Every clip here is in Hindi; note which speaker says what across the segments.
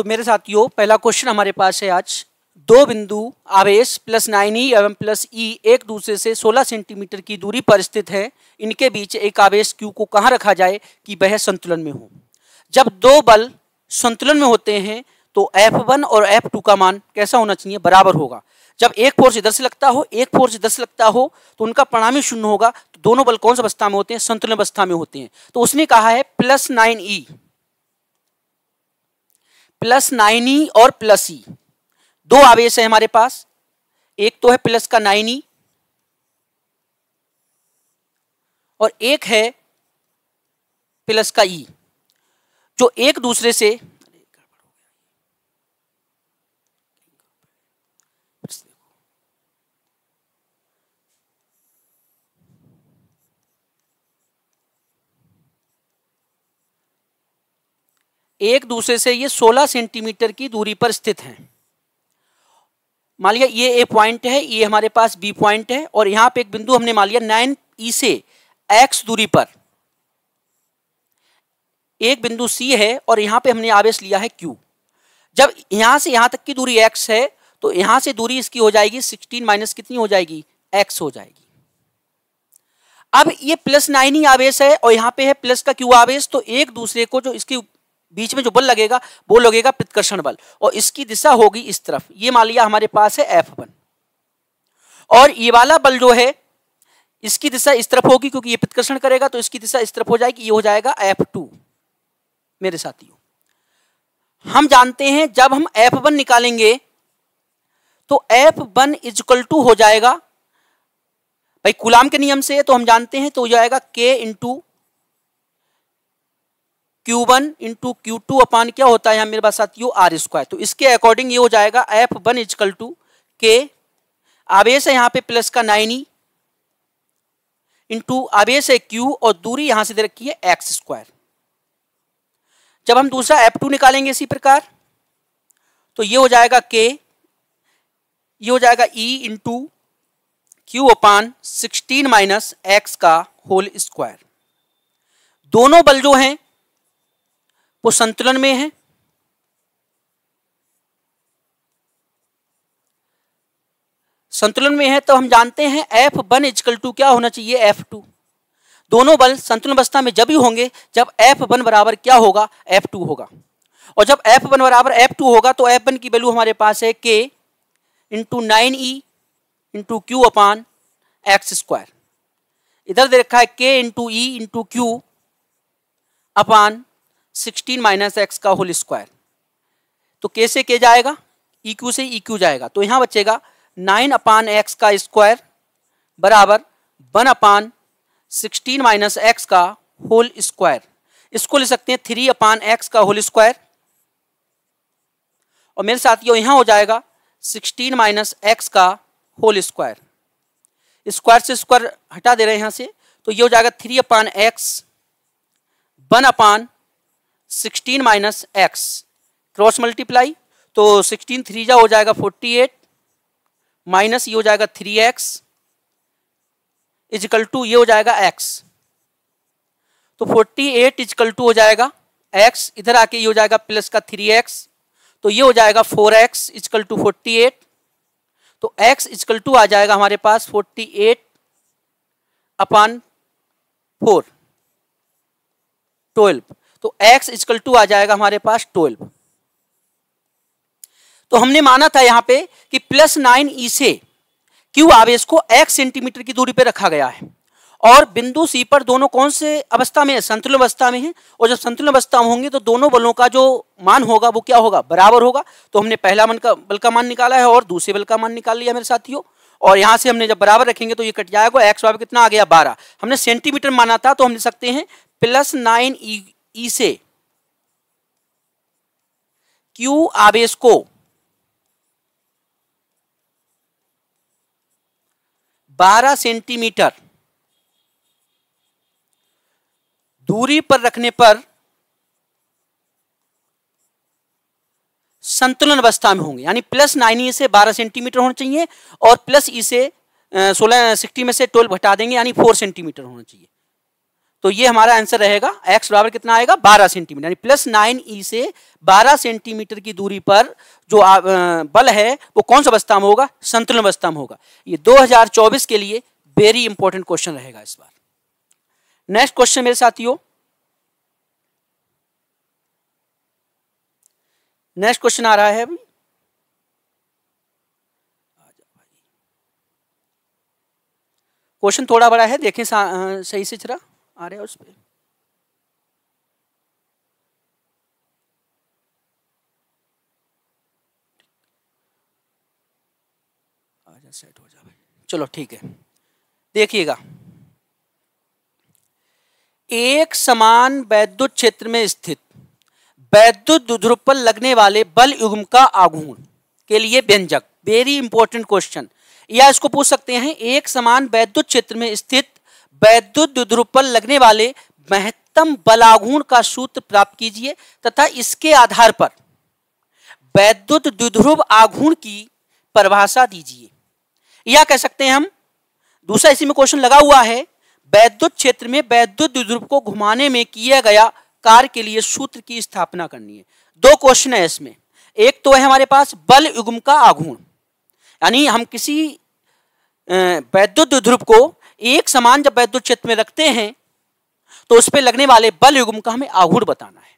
Speaker 1: तो मेरे साथियों पहला क्वेश्चन हमारे पास है आज दो बिंदु आवेश प्लस नाइन ई एवं प्लस ई e, एक दूसरे से 16 सेंटीमीटर की दूरी पर स्थित है इनके बीच एक आवेश क्यू को कहाँ रखा जाए कि वह संतुलन में हो जब दो बल संतुलन में होते हैं तो एफ वन और एफ टू का मान कैसा होना चाहिए बराबर होगा जब एक फोर्स इधर से लगता हो एक फोर्स इधर से लगता हो तो उनका परिणामी शून्य होगा तो दोनों बल कौन सा अवस्था में होते हैं संतुलन अवस्था में होते हैं तो उसने कहा है plus nine E plus nine E और प्लस ई दो आवेश है हमारे पास एक तो है प्लस का नाइन ई और एक है प्लस का ई जो एक दूसरे से एक दूसरे से ये 16 सेंटीमीटर की दूरी पर स्थित हैं मान लिया ये ए पॉइंट है ये हमारे पास बी पॉइंट है और यहां पे एक बिंदु हमने मान लिया नाइन ई से एक्स दूरी पर एक बिंदु सी है और यहां पे हमने आवेश लिया है क्यू जब यहां से यहां तक की दूरी एक्स है तो यहां से दूरी इसकी हो जाएगी सिक्सटीन माइनस कितनी हो जाएगी एक्स हो जाएगी अब ये प्लस नाइन ही आवेश है और यहां पे है प्लस का क्यू आवेश तो एक दूसरे को जो इसकी बीच में जो बल लगेगा वो लगेगा प्रतिकर्षण बल और इसकी दिशा होगी इस तरफ ये मान लिया हमारे पास है एफ वन और ये वाला बल जो है इसकी दिशा इस तरफ होगी क्योंकि ये प्रतिकर्षण करेगा तो इसकी दिशा इस तरफ हो जाएगी ये हो जाएगा एफ टू मेरे साथियों हम जानते हैं जब हम एफ वन निकालेंगे तो एफ वन इजकल टू हो जाएगा भाई कुलाम के नियम से तो हम जानते हैं तो हो जाएगा K into Q1 one into Q two upon क्या होता है यहां मेरे पास साथियों आर स्क्वायर तो इसके अकॉर्डिंग ये हो जाएगा एफ वन इजकल टू के आवेश है यहाँ पे प्लस का नाइन ई इंटू आवेश है क्यू और दूरी यहां से दे रखी है एक्स स्क्वायर जब हम दूसरा एफ टू निकालेंगे इसी प्रकार तो ये हो जाएगा के ये हो जाएगा E into Q upon sixteen minus X का होल स्क्वायर दोनों बल जो हैं वो संतुलन में है संतुलन में है तो हम जानते हैं एफ वन इजकल टू क्या होना चाहिए एफ टू दोनों बल संतुलन अवस्था में जब ही होंगे जब एफ वन बराबर क्या होगा एफ टू होगा और जब एफ वन बराबर एफ टू होगा तो एफ वन की वैल्यू हमारे पास है K into nine E into Q upon X square इधर दे रखा है K into E into Q upon sixteen minus X का होल स्क्वायर तो के से के जाएगा ई e क्यू से ई e क्यू जाएगा तो यहाँ बचेगा नाइन अपान एक्स का स्क्वायर बराबर one upon sixteen minus X का होल स्क्वायर इसको ले सकते हैं थ्री अपान एक्स का होल स्क्वायर और मेरे साथ ये यहाँ हो जाएगा सिक्सटीन माइनस एक्स का होल स्क्वायर स्क्वायर से स्क्वायर हटा दे रहे हैं यहाँ से तो ये हो जाएगा three upon X one upon sixteen minus X cross multiply तो सिक्सटीन थ्री जा हो जाएगा फोर्टी एट माइनस ये हो जाएगा थ्री एक्स इजकल टू ये हो जाएगा एक्स तो फोर्टी एट इजकल टू हो जाएगा एक्स इधर आके ये हो जाएगा प्लस का थ्री एक्स तो ये हो जाएगा four X equal to forty eight तो x इजकल टू आ जाएगा हमारे पास forty eight upon four twelve तो x इजकल टू आ जाएगा हमारे पास ट्वेल्व तो हमने माना था यहां पे कि प्लस नाइन ई से क्यू आवेश को x सेंटीमीटर की दूरी पर रखा गया है और बिंदु सी पर दोनों कौन से अवस्था में है संतुलन अवस्था में है और जब संतुलन अवस्था में होंगे तो दोनों बलों का जो मान होगा वो क्या होगा बराबर होगा तो हमने पहला मन का बल का मान निकाला है और दूसरे बल का मान निकाल लिया मेरे साथियों और यहां से हमने जब बराबर रखेंगे तो ये कट जाएगा एक्स वाव कितना आ गया बारह हमने सेंटीमीटर माना था तो हम लिख सकते हैं प्लस नाइन ई ई से क्यू आवेश को बारह सेंटीमीटर दूरी पर रखने पर संतुलन अवस्था में होंगे यानी प्लस नाइन ई से बारह सेंटीमीटर होना चाहिए और प्लस ई e से सोलह सिक्सटी में से ट्वेल्व हटा देंगे यानी फोर सेंटीमीटर होना चाहिए तो ये हमारा आंसर रहेगा एक्स बराबर कितना आएगा 12 सेंटीमीटर यानी प्लस नाइन ई से 12 सेंटीमीटर की दूरी पर जो बल है वो कौन सा अवस्था में होगा संतुलन अवस्था में होगा ये 2024 के लिए वेरी इंपॉर्टेंट क्वेश्चन रहेगा इस बार नेक्स्ट क्वेश्चन मेरे साथियों नेक्स्ट क्वेश्चन आ रहा है अभी क्वेश्चन थोड़ा बड़ा है देखें सही से जरा आ रहे हैं उस पर आजा सेट हो जा भाई चलो ठीक है देखिएगा एक समान वैद्युत क्षेत्र में स्थित वैद्युत दुध्रुप पर लगने वाले बल युग्म का आगुण के लिए व्यंजक वेरी इंपॉर्टेंट क्वेश्चन या इसको पूछ सकते हैं एक समान वैद्युत क्षेत्र में स्थित वैद्युत द्रुप पर लगने वाले महत्तम बलागुण का सूत्र प्राप्त कीजिए तथा इसके आधार पर वैद्युत द्विध्रुव आघूर्ण की परिभाषा दीजिए या कह सकते हैं हम दूसरा इसी में क्वेश्चन लगा हुआ है वैद्युत क्षेत्र में वैद्युत द्विध्रुव को घुमाने में किया गया कार्य के लिए सूत्र की स्थापना करनी है दो क्वेश्चन है इसमें एक तो है हमारे पास बल युग्म का आघूर्ण यानी हम किसी वैद्युत द्विध्रुव को एक समान जब वैद्युत क्षेत्र में रखते हैं तो उस पर लगने वाले बल युग्म का हमें आहुर बताना है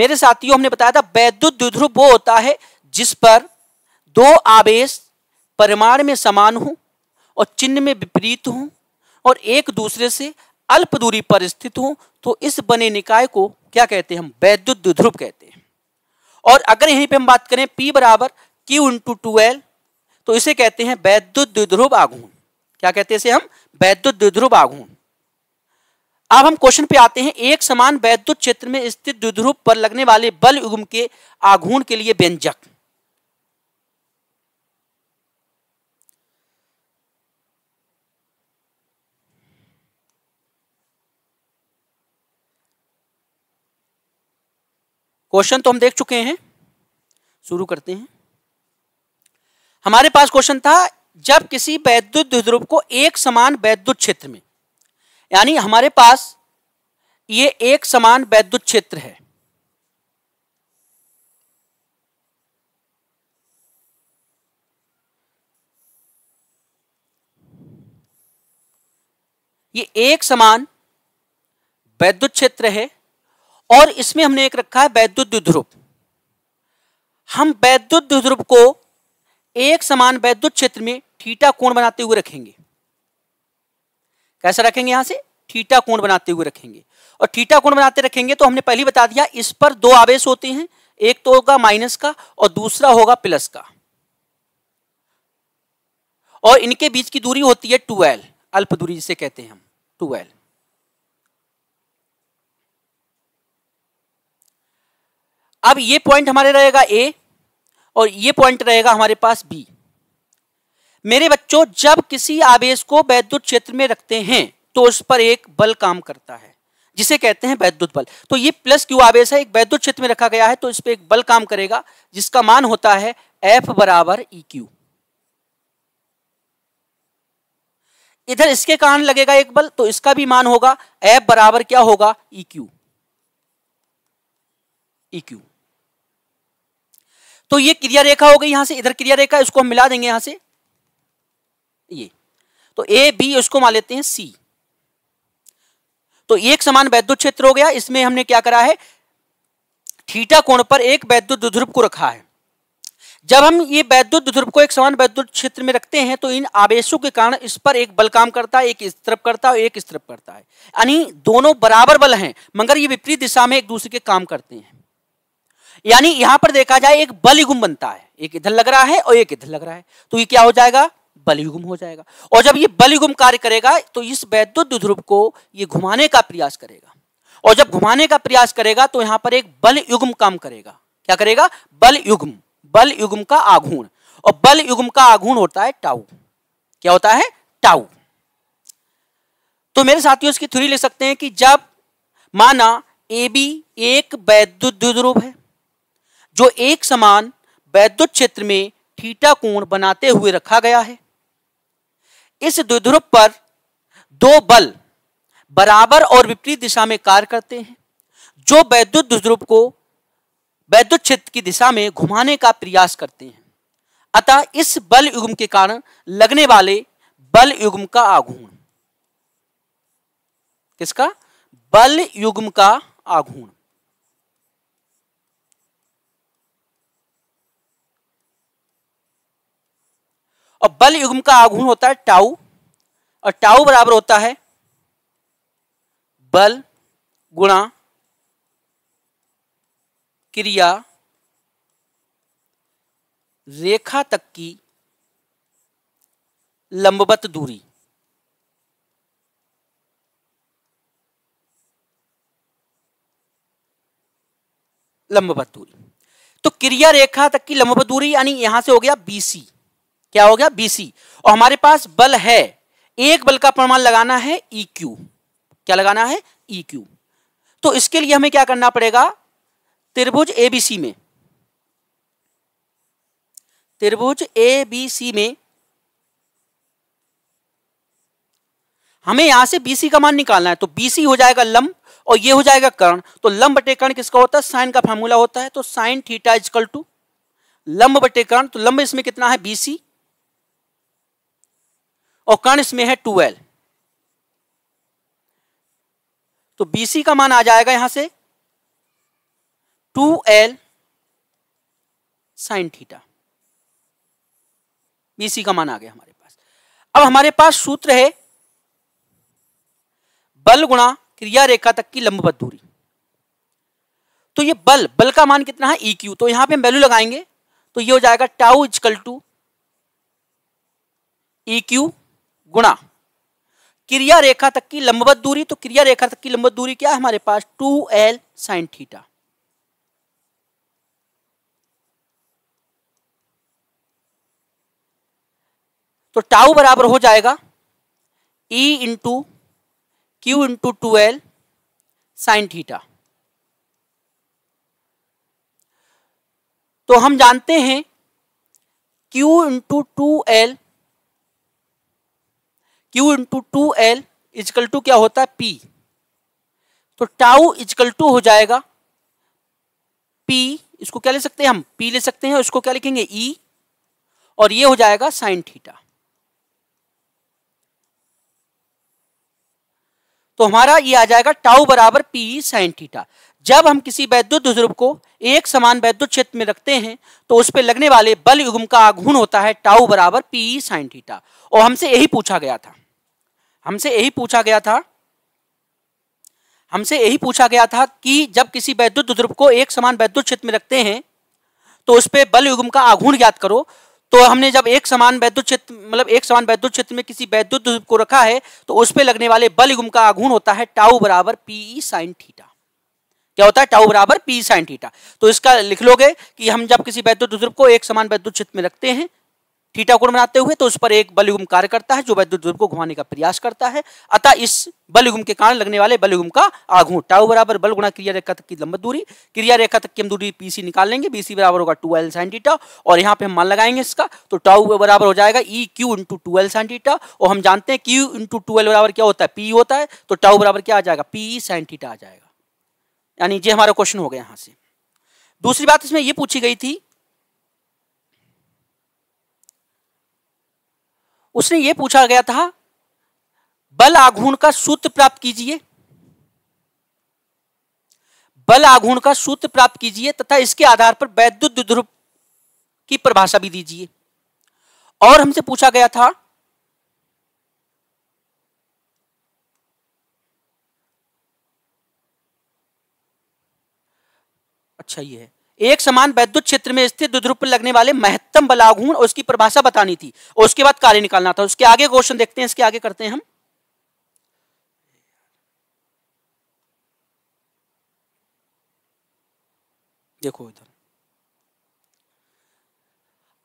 Speaker 1: मेरे साथियों हमने बताया था वैद्युत द्विध्रुव वो होता है जिस पर दो आवेश परिमाण में समान हो और चिन्ह में विपरीत हो और एक दूसरे से अल्प दूरी पर स्थित हो तो इस बने निकाय को क्या कहते हैं हम वैद्युत द्विध्रुव कहते हैं और अगर यहीं पे हम बात करें P बराबर Q इंटू टू तो इसे कहते हैं वैद्युत द्विध्रुव आघूर्ण क्या कहते हैं इसे हम वैद्युत द्विध्रुव आघूर्ण अब हम क्वेश्चन पे आते हैं एक समान वैद्युत क्षेत्र में स्थित द्विध्रुव पर लगने वाले बल युग्म के आघूर्ण के लिए व्यंजक क्वेश्चन तो हम देख चुके हैं शुरू करते हैं हमारे पास क्वेश्चन था जब किसी वैद्युत ध्रुव को एक समान वैद्युत क्षेत्र में यानी हमारे पास ये एक समान वैद्युत क्षेत्र है ये एक समान वैद्युत क्षेत्र है और इसमें हमने एक रखा है वैद्युत ध्रुव हम वैद्युत ध्रुव को एक समान वैद्युत क्षेत्र में थीटा कोण बनाते हुए रखेंगे कैसे रखेंगे यहां से थीटा कोण बनाते हुए रखेंगे और थीटा कोण बनाते रखेंगे तो हमने पहले बता दिया इस पर दो आवेश होते हैं एक तो होगा माइनस का और दूसरा होगा प्लस का और इनके बीच की दूरी होती है टूएल अल्प दूरी जिसे कहते हैं हम टूएल अब ये पॉइंट हमारे रहेगा ए और ये पॉइंट रहेगा हमारे पास बी मेरे बच्चों जब किसी आवेश को वैद्युत क्षेत्र में रखते हैं तो उस पर एक बल काम करता है जिसे कहते हैं वैद्युत बल तो ये प्लस क्यू आवेश है एक वैद्युत क्षेत्र में रखा गया है तो इस पर एक बल काम करेगा जिसका मान होता है एफ बराबर ई e क्यू इधर इसके कारण लगेगा एक बल तो इसका भी मान होगा एफ बराबर क्या होगा ई क्यू ई क्यू तो ये क्रिया रेखा हो गई यहां से इधर क्रिया रेखा इसको हम मिला देंगे यहां से ये तो ए बी उसको मान लेते हैं सी तो एक समान वैद्युत क्षेत्र हो गया इसमें हमने क्या करा है थीटा कोण पर एक वैद्युत ध्रुव को रखा है जब हम ये वैद्युत ध्रुव को एक समान वैद्युत क्षेत्र में रखते हैं तो इन आवेशों के कारण इस पर एक बल काम करता है एक स्त्रप करता है एक स्त्रप करता है यानी दोनों बराबर बल हैं मगर ये विपरीत दिशा में एक दूसरे के काम करते हैं यानी यहां पर देखा जाए एक बल युगम बनता है एक इधर लग रहा है और एक इधर लग रहा है तो ये क्या हो जाएगा बलिगुम हो जाएगा और जब ये बलिगुम कार्य करेगा तो इस वैद्युत ध्रुव को ये घुमाने का प्रयास करेगा और जब घुमाने का प्रयास करेगा तो यहां पर एक बल युग्म काम करेगा क्या करेगा बल युग्म बल युग्म का आघूर्ण और बल युग्म का आघूर्ण होता है टाऊ क्या होता है टाऊ तो मेरे साथियों इसकी थ्री ले सकते हैं कि जब माना ए बी एक वैद्युत ध्रुव है जो एक समान वैद्युत क्षेत्र में थीटा कोण बनाते हुए रखा गया है इस द्विध्रुव पर दो बल बराबर और विपरीत दिशा में कार्य करते हैं जो वैद्युत द्विध्रुव को वैद्युत क्षेत्र की दिशा में घुमाने का प्रयास करते हैं अतः इस बल युग्म के कारण लगने वाले बल युग्म का आघूर्ण किसका बल युग्म का आघूर्ण और बल युग्म का आघूर्ण होता है टाऊ और टाऊ बराबर होता है बल गुणा क्रिया रेखा तक की लंबवत दूरी लंबवत दूरी तो क्रिया रेखा तक की लंबवत दूरी यानी यहां से हो गया बीसी क्या हो गया बीसी और हमारे पास बल है एक बल का प्रमाण लगाना है ई e क्यू क्या लगाना है ई e क्यू तो इसके लिए हमें क्या करना पड़ेगा त्रिभुज एबीसी में त्रिभुज एबीसी में हमें यहां से बीसी का मान निकालना है तो बीसी हो जाएगा लंब और ये हो जाएगा कर्ण तो लंब बटे कर्ण किसका होता है साइन का फॉर्मूला होता है तो साइन थीटा इजकल टू लंब बटे कर्ण तो लंब इसमें कितना है बीसी और कर्ण इसमें है ट्वेल्व तो बीसी का मान आ जाएगा यहां से two L sine theta BC का मान आ गया हमारे पास अब हमारे पास सूत्र है बल गुणा क्रिया रेखा तक की लंबवत दूरी तो ये बल बल का मान कितना है ई e तो यहां पे हम वैल्यू लगाएंगे तो ये हो जाएगा tau equal to E e Q गुणा क्रिया रेखा तक की लंबवत दूरी तो क्रिया रेखा तक की लंबवत दूरी क्या है हमारे पास टू एल साइन थीटा तो टाउ बराबर हो जाएगा E into Q into two L sine theta तो हम जानते हैं Q into two L Q into two L equal to क्या होता है पी तो टाउ इजकल टू हो जाएगा पी इसको क्या ले सकते हैं हम पी ले सकते हैं इसको क्या लिखेंगे E और ये हो जाएगा साइन थीटा तो हमारा ये आ जाएगा टाउ बराबर पी साइन थीटा जब हम किसी वैद्युत ध्रुव को एक समान वैद्युत क्षेत्र में रखते हैं तो उस पर लगने वाले बल युग्म का आघूर्ण होता है टाउ बराबर पी साइन थीटा और हमसे यही पूछा गया था हमसे यही पूछा गया था हमसे यही पूछा गया था कि जब किसी वैद्युत ध्रुव को एक समान वैद्युत क्षेत्र में रखते हैं तो उस पर बल युग्म का आघूर्ण ज्ञात करो तो हमने जब एक समान वैद्युत क्षेत्र मतलब एक समान वैद्युत क्षेत्र में किसी वैद्युत ध्रुव को रखा है तो उस पर लगने वाले बल युग्म का आघूर्ण होता है टाउ बराबर पीई साइन थीटा क्या होता है टाउ बराबर पी साइन थीटा तो इसका लिख लोगे कि हम जब किसी वैद्युत ध्रुव को एक समान वैद्युत क्षेत्र में रखते हैं थीटा कोण बनाते हुए तो उस पर एक बल कार्य करता है जो वैद्युत ध्रुव को घुमाने का प्रयास करता है अतः इस बल के कारण लगने वाले बल का आघूर्ण टाउ बराबर बल गुणा क्रिया रेखा तक की लंबत दूरी क्रिया रेखा तक की हम दूरी पीसी निकाल लेंगे बीसी बराबर होगा टू एल साइन टीटा और यहाँ पे हम मान लगाएंगे इसका तो टाउ बराबर हो जाएगा E Q into two L sine theta और हम जानते हैं क्यू इंटू टू एल बराबर क्या होता है पी होता है तो टाउ बराबर क्या आ जाएगा पी साइन टीटा आ जाएगा यानी ये हमारा क्वेश्चन हो गया यहाँ से दूसरी बात इसमें यह पूछी गई थी उसने यह पूछा गया था बल आघूर्ण का सूत्र प्राप्त कीजिए बल आघूर्ण का सूत्र प्राप्त कीजिए तथा इसके आधार पर वैद्युत ध्रुव की परिभाषा भी दीजिए और हमसे पूछा गया था अच्छा ये है एक समान वैद्युत क्षेत्र में स्थित दुध्रुप लगने वाले महत्तम बलाघूर्ण और उसकी परिभाषा बतानी थी और उसके बाद कार्य निकालना था उसके आगे क्वेश्चन देखते हैं इसके आगे करते हैं हम देखो इधर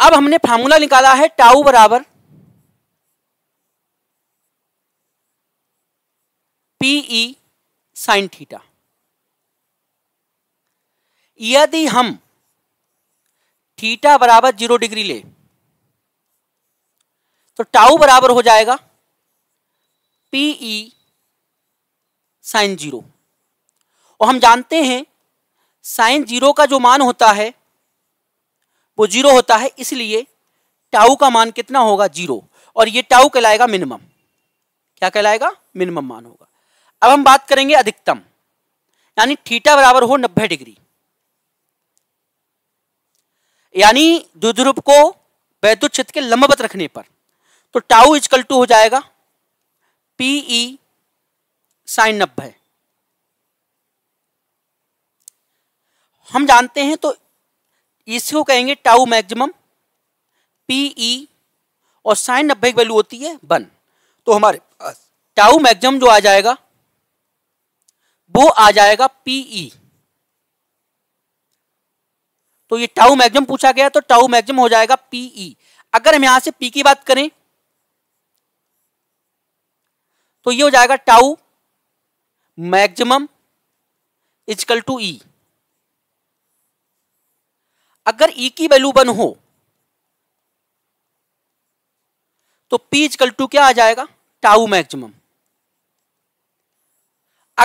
Speaker 1: अब हमने फार्मूला निकाला है टाउ बराबर पीई साइन थीटा यदि हम थीटा बराबर जीरो डिग्री ले तो टाउ बराबर हो जाएगा पीई साइन जीरो और हम जानते हैं साइन जीरो का जो मान होता है वो जीरो होता है इसलिए टाउ का मान कितना होगा जीरो और ये टाउ कहलाएगा मिनिमम क्या कहलाएगा मिनिमम मान होगा अब हम बात करेंगे अधिकतम यानी थीटा बराबर हो नब्बे डिग्री यानी द्विध्रुव को वैद्युत क्षेत्र के लंबवत रखने पर तो टाउ इजकल टू हो जाएगा पीई साइन e नब्बे हम जानते हैं तो इसको कहेंगे टाउ मैक्सिमम पीई e और साइन नब्बे की वैल्यू होती है वन तो हमारे टाउ मैक्सिमम जो आ जाएगा वो आ जाएगा पीई तो ये टाउ मैक्सिमम पूछा गया तो टाउ मैक्सिमम हो जाएगा पीई e। अगर हम यहां से पी की बात करें तो ये हो जाएगा tau maximum equal to E अगर ई e की वैल्यू वन हो तो पी इजकल टू क्या आ जाएगा टाउ मैक्सिमम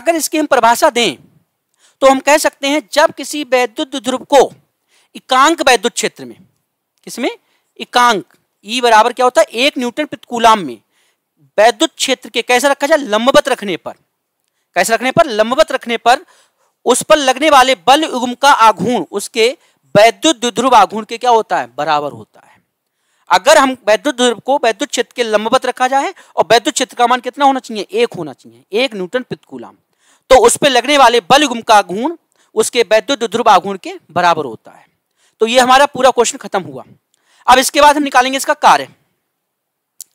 Speaker 1: अगर इसकी हम परिभाषा दें तो हम कह सकते हैं जब किसी वैद्युत ध्रुव को इकांक वैद्युत क्षेत्र में किसमें इकांक ई e बराबर क्या होता है एक न्यूटन प्रतिकूलाम में वैद्युत क्षेत्र के कैसे रखा जाए लंबवत रखने पर कैसे रखने पर लंबवत रखने पर उस पर लगने वाले बल युग्म का आघूर्ण उसके वैद्युत द्विध्रुव आघूर्ण के क्या होता है बराबर होता है अगर हम वैद्युत ध्रुव को वैद्युत क्षेत्र के लंबवत रखा जाए और वैद्युत क्षेत्र का मान कितना होना चाहिए एक होना चाहिए एक न्यूटन पितकुलाम तो उस पर लगने वाले बल युग्म का आघूर्ण उसके वैद्युत ध्रुव आघूर्ण के बराबर होता है तो ये हमारा पूरा क्वेश्चन खत्म हुआ अब इसके बाद हम निकालेंगे इसका कार्य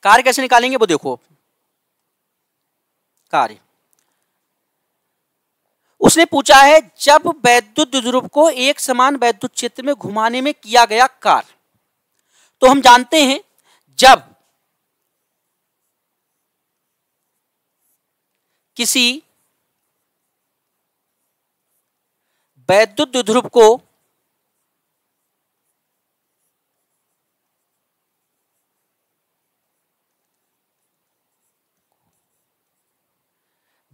Speaker 1: कार्य कैसे निकालेंगे वो देखो कार्य उसने पूछा है जब वैद्युत ध्रुव को एक समान वैद्युत क्षेत्र में घुमाने में किया गया कार्य तो हम जानते हैं जब किसी वैद्युत ध्रुव को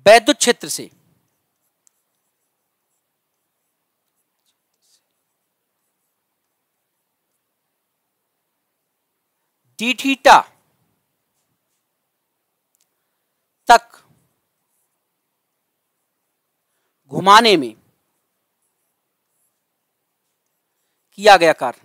Speaker 1: वैद्युत क्षेत्र से डी थीटा तक घुमाने में किया गया कार्य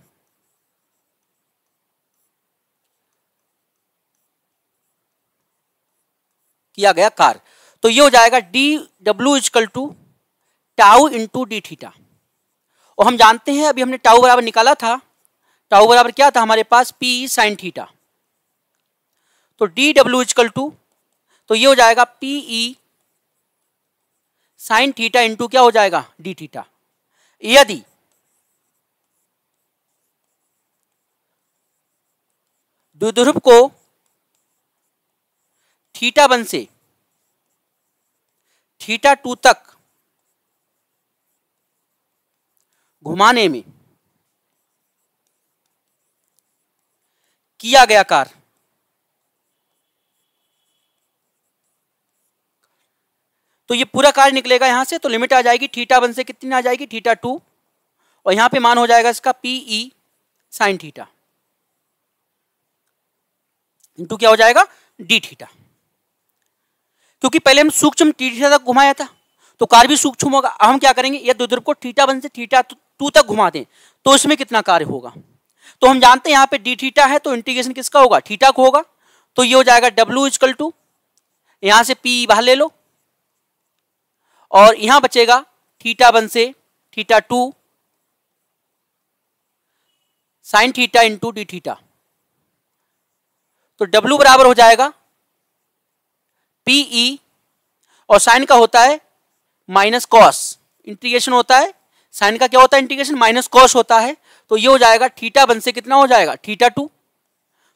Speaker 1: किया गया कार्य तो ये हो जाएगा D W equal to tau into D theta और हम जानते हैं अभी हमने टाउ बराबर निकाला था टाउ बराबर क्या था हमारे पास पी साइन थीटा तो डी डब्ल्यू इजकल टू तो ये हो जाएगा P E sine theta into क्या हो जाएगा डी थीटा यदि द्विध्रुव को थीटा बन से थीटा टू तक घुमाने में किया गया कार तो ये पूरा कार्य निकलेगा यहां से तो लिमिट आ जाएगी थीटा वन से कितनी आ जाएगी थीटा टू और यहां पे मान हो जाएगा इसका P E sine e, theta into क्या हो जाएगा डी थीटा क्योंकि पहले हम सूक्ष्म टीटा तक घुमाया था तो कार्य भी सूक्ष्म होगा अब हम क्या करेंगे यह द्विध्रुव को टीटा वन से टीटा टू तक घुमा दें तो इसमें कितना कार्य होगा तो हम जानते हैं यहाँ पे डी थीटा है तो इंटीग्रेशन किसका होगा थीटा को होगा तो ये हो जाएगा डब्ल्यू इजकल टू यहां से पी बाहर ले लो और यहां बचेगा थीटा वन से theta two sine theta into D theta तो डब्ल्यू बराबर हो जाएगा पीई e और साइन का होता है माइनस कॉस इंटीग्रेशन होता है साइन का क्या होता है इंटीग्रेशन माइनस कॉस होता है तो ये हो जाएगा थीटा वन से कितना हो जाएगा थीटा टू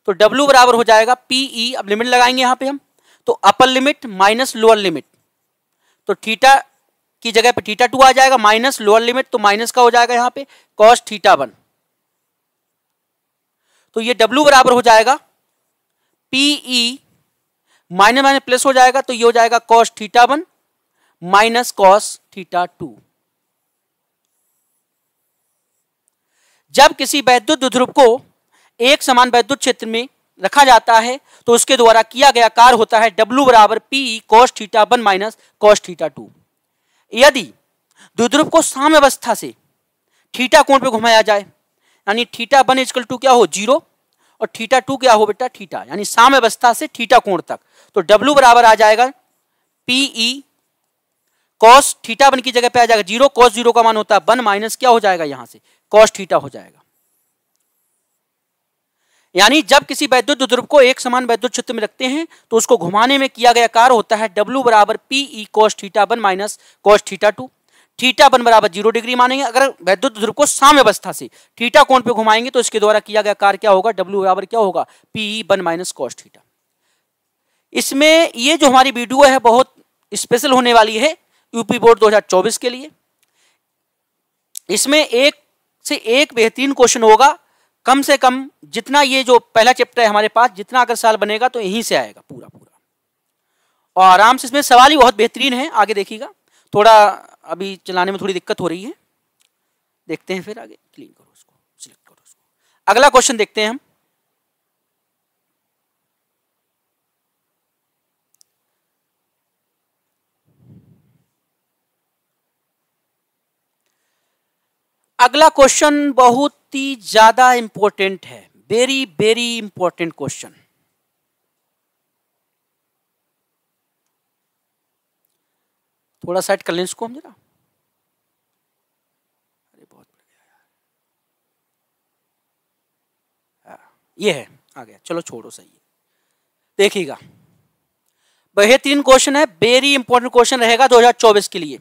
Speaker 1: तो डब्ल्यू बराबर हो जाएगा पीई e। अब लिमिट लगाएंगे यहां पे हम तो upper limit minus lower limit तो थीटा की जगह पे थीटा टू आ जाएगा माइनस लोअर लिमिट तो माइनस का हो जाएगा यहां पे कॉस थीटा वन तो ये डब्ल्यू बराबर हो जाएगा पीई माइनस माइनस प्लस हो जाएगा तो ये हो जाएगा cos theta one minus cos theta two जब किसी वैद्युत ध्रुव को एक समान वैद्युत क्षेत्र में रखा जाता है तो उसके द्वारा किया गया कार्य होता है डब्ल्यू बराबर P cos theta one minus cos theta two यदि द्विध्रुव को साम्य अवस्था से थीटा कोण पे घुमाया जाए यानी थीटा वन इजकल टू क्या हो जीरो और थीटा टू क्या हो बेटा थीटा यानी साम्य अवस्था से थीटा कोण तक तो डब्ल्यू बराबर आ जाएगा पीई कॉस थीटा बन की जगह पे आ जाएगा जीरो कॉस जीरो का मान होता है वन माइनस क्या हो जाएगा यहां से कॉस थीटा हो जाएगा यानी जब किसी वैद्युत ध्रुव को एक समान वैद्युत क्षेत्र में रखते हैं तो उसको घुमाने में किया गया कार्य होता है डब्ल्यू बराबर P E cos theta one minus cos theta two theta one बराबर जीरो डिग्री मानेंगे अगर वैद्युत ध्रुव को साम्य अवस्था से थीटा कोण पे घुमाएंगे तो इसके द्वारा किया गया कार्य क्या होगा डब्ल्यू बराबर क्या होगा P E one minus cos theta इसमें ये जो हमारी वीडियो है बहुत स्पेशल होने वाली है यूपी बोर्ड 2024 के लिए इसमें एक से एक बेहतरीन क्वेश्चन होगा कम से कम जितना ये जो पहला चैप्टर है हमारे पास जितना अगर साल बनेगा तो यहीं से आएगा पूरा पूरा और आराम से इसमें सवाल ही बहुत बेहतरीन है आगे देखिएगा थोड़ा अभी चलाने में थोड़ी दिक्कत हो रही है देखते हैं फिर आगे क्लीन करो उसको सिलेक्ट करो उसको अगला क्वेश्चन देखते हैं हम अगला क्वेश्चन बहुत ही ज्यादा इंपॉर्टेंट है वेरी वेरी इंपॉर्टेंट क्वेश्चन थोड़ा साइड कर लें इसको हम जरा अरे बहुत बढ़िया हाँ, ये है आ गया चलो छोड़ो सही है देखिएगा बेहतरीन क्वेश्चन है वेरी इंपॉर्टेंट क्वेश्चन रहेगा 2024 के लिए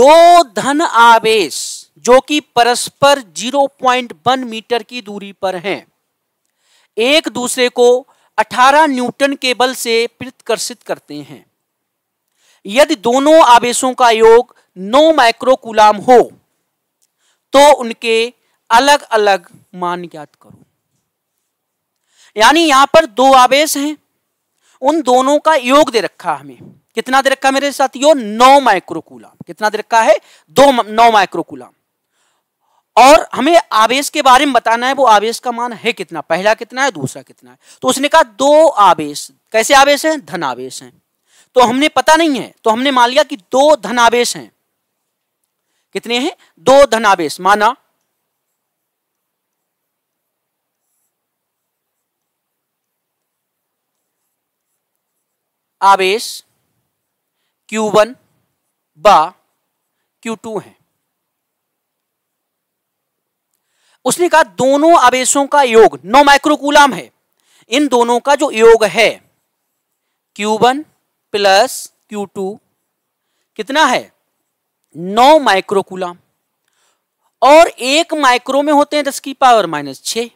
Speaker 1: दो धन आवेश जो कि परस्पर 0.1 मीटर की दूरी पर हैं एक दूसरे को 18 न्यूटन के बल से प्रतिकर्षित करते हैं यदि दोनों आवेशों का योग 9 माइक्रोकुलाम हो तो उनके अलग अलग मान ज्ञात करो यानी यहां पर दो आवेश हैं उन दोनों का योग दे रखा हमें कितना दे रखा मेरे साथियों नौ माइक्रोकुलाम कितना दे रखा है दो नौ माइक्रोकुलाम और हमें आवेश के बारे में बताना है वो आवेश का मान है कितना पहला कितना है दूसरा कितना है तो उसने कहा दो आवेश कैसे आवेश हैं धन आवेश हैं तो हमने पता नहीं है तो हमने मान लिया कि दो धन आवेश हैं कितने हैं दो धन आवेश माना आवेश Q1 बा Q2 है उसने कहा दोनों आवेशों का योग नौ माइक्रोकूलाम है इन दोनों का जो योग है Q1 वन प्लस क्यू कितना है नौ माइक्रोकूलाम और एक माइक्रो में होते हैं दस की पावर माइनस छ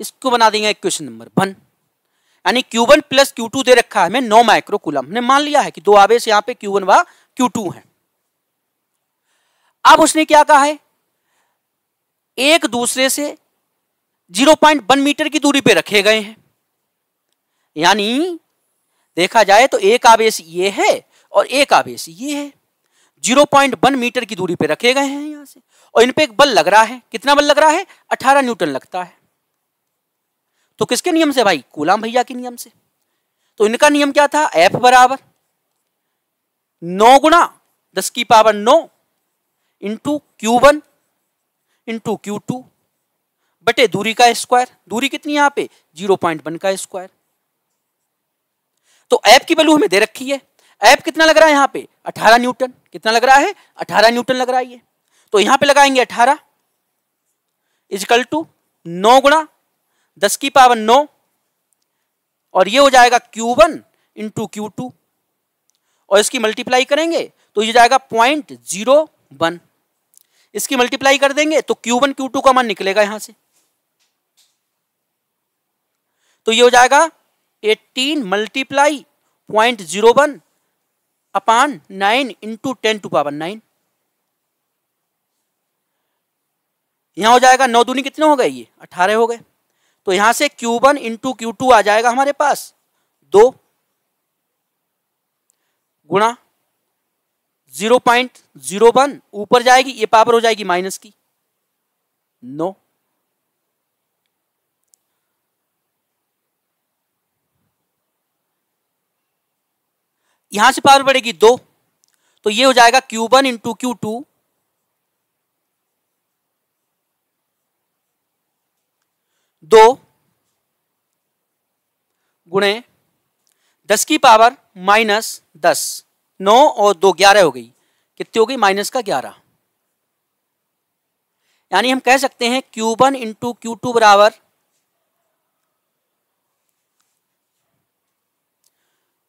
Speaker 1: इसको बना देंगे क्वेश्चन नंबर वन यानी Q one plus Q two दे रखा है मैं नौ माइक्रो हमने मान लिया है कि दो आवेश यहां पे क्यू वन व टू है अब उसने क्या कहा है एक दूसरे से 0.1 मीटर की दूरी पे रखे गए हैं यानी देखा जाए तो एक आवेश ये है और एक आवेश ये है 0.1 मीटर की दूरी पे रखे गए हैं यहां से और इन पे एक बल लग रहा है कितना बल लग रहा है 18 न्यूटन लगता है तो किसके नियम से भाई कूलाम भैया के नियम से तो इनका नियम क्या था एफ बराबर नौ गुणा दस की पावर नौ into Q one into Q two बटे दूरी का स्क्वायर दूरी कितनी यहां पे जीरो पॉइंट वन का स्क्वायर तो ऐप की वैल्यू हमें दे रखी है एप कितना लग रहा है यहां पे अठारह न्यूटन कितना लग रहा है अठारह न्यूटन लग रहा है ये तो यहां पे लगाएंगे अठारह इजकल टू नौ गुणा दस की पावर नौ और ये हो जाएगा Q one into Q two और इसकी मल्टीप्लाई करेंगे तो ये जाएगा पॉइंट जीरो वन इसकी मल्टीप्लाई कर देंगे तो क्यू वन क्यू टू का मान निकलेगा यहां से तो ये हो जाएगा 18 multiply point zero one upon nine into ten to power nine यहां हो जाएगा नौ दूनी कितने हो गए ये अठारह हो गए तो यहां से Q one into Q two आ जाएगा हमारे पास दो गुणा जीरो पॉइंट जीरो वन ऊपर जाएगी ये पावर हो जाएगी माइनस की नो यहां से पावर बढ़ेगी दो तो ये हो जाएगा Q one into Q two दो गुणे दस की पावर माइनस दस नौ और दो ग्यारह हो गई कितनी हो गई माइनस का ग्यारह यानी हम कह सकते हैं Q one into Q two बराबर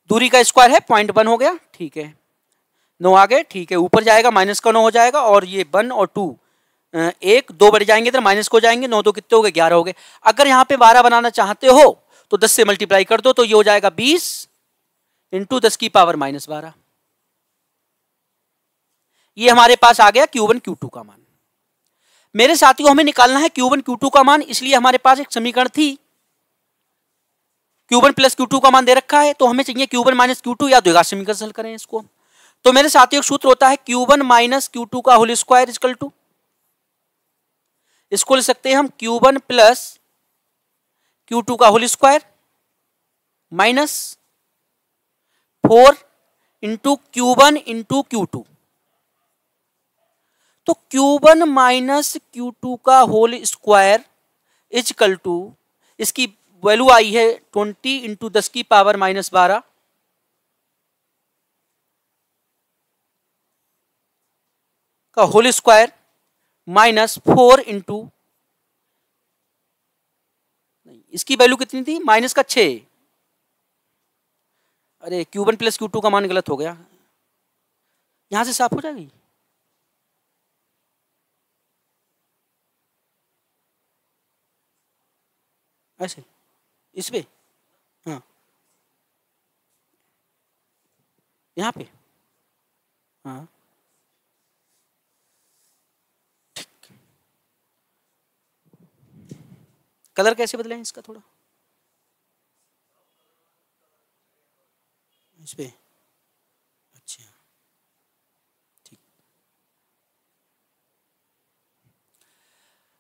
Speaker 1: दूरी का स्क्वायर है पॉइंट वन हो गया ठीक है नौ आ गए ठीक है ऊपर जाएगा माइनस का नौ हो जाएगा और ये वन और टू एक दो बढ़ जाएंगे तो माइनस को जाएंगे नौ दो तो कितने हो गए ग्यारह हो गए अगर यहां पे बारह बनाना चाहते हो तो दस से मल्टीप्लाई कर दो तो ये हो जाएगा बीस इंटू दस की पावर माइनस बारह ये हमारे पास आ गया क्यू वन क्यू टू का मान मेरे साथियों हमें निकालना है क्यू वन क्यू टू का मान इसलिए हमारे पास एक समीकरण थी Q one plus Q two का मान दे रखा है तो हमें चाहिए Q one minus Q two या द्विघात समीकरण हल करें इसको तो मेरे साथियों सूत्र होता है Q one minus Q two का होल स्क्वायर इजकल टू इसको ले सकते हैं हम Q one plus Q two का whole square minus four into Q one into Q two तो Q1 माइनस टू का होल स्क्वायर इजकल टू इसकी वैल्यू आई है 20 इंटू दस की पावर माइनस बारह का whole square minus four into इसकी वैल्यू कितनी थी माइनस का छ अरे वन प्लस टू का मान गलत हो गया यहां से साफ हो जाएगी ऐसे इस पर हाँ यहाँ पे हाँ ठीक कलर कैसे बदले इसका थोड़ा इस पर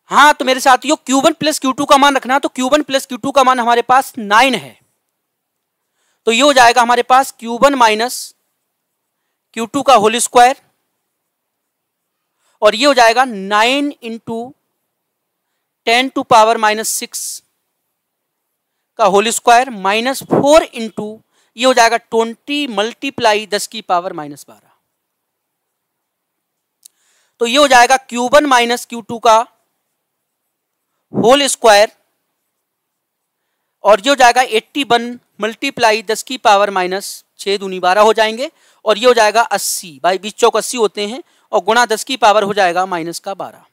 Speaker 1: हाँ तो मेरे साथियों Q1 वन प्लस क्यू का मान रखना तो Q1 वन प्लस क्यू का मान हमारे पास नाइन है तो ये हो जाएगा हमारे पास Q1 वन माइनस क्यू का होल स्क्वायर और ये हो जाएगा nine into ten to power minus six का whole square minus four into ये हो जाएगा ट्वेंटी मल्टीप्लाई दस की पावर माइनस बारह तो ये हो जाएगा Q1 वन माइनस क्यू का होल स्क्वायर और ये हो जाएगा 81 वन मल्टीप्लाई दस की पावर माइनस छः दूनी बारह हो जाएंगे और ये हो जाएगा 80 बाई बीस चौक अस्सी होते हैं और गुणा दस की पावर हो जाएगा माइनस का बारह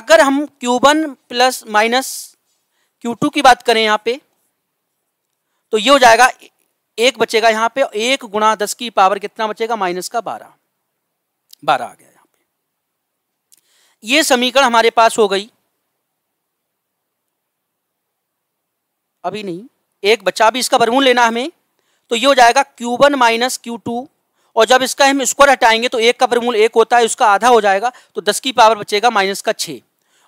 Speaker 1: अगर हम Q one plus minus Q two की बात करें यहाँ पे तो ये हो जाएगा एक बचेगा यहाँ पे एक गुणा दस की पावर कितना बचेगा माइनस का बारह बारह आ गया यहाँ पे ये समीकरण हमारे पास हो गई अभी नहीं एक बच्चा अभी इसका वर्गमूल लेना हमें तो ये हो जाएगा Q one minus Q two और जब इसका हम स्क्वायर हटाएंगे तो एक का वर्गमूल एक होता है उसका आधा हो जाएगा तो दस की पावर बचेगा माइनस का छः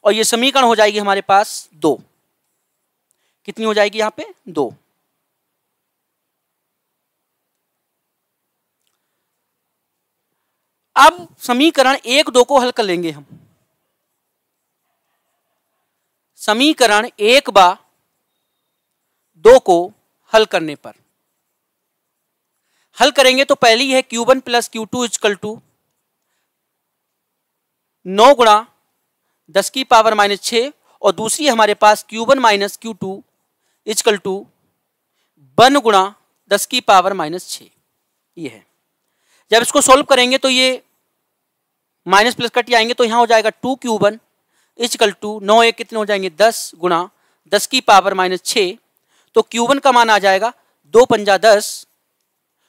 Speaker 1: और ये समीकरण हो जाएगी हमारे पास दो कितनी हो जाएगी यहाँ पे दो अब समीकरण एक दो को हल कर लेंगे हम समीकरण एक बा दो को हल करने पर हल करेंगे तो पहली है Q one plus Q two equal to नौ गुणा दस की पावर माइनस छ और दूसरी हमारे पास Q one minus Q two equal to one गुणा दस की पावर माइनस छ ये है जब इसको सॉल्व करेंगे तो ये माइनस प्लस कट आएंगे तो यहां हो जाएगा two Q one equal to नौ एक कितने हो जाएंगे दस गुणा दस की पावर माइनस छः तो Q1 का मान आ जाएगा दो पंजा दस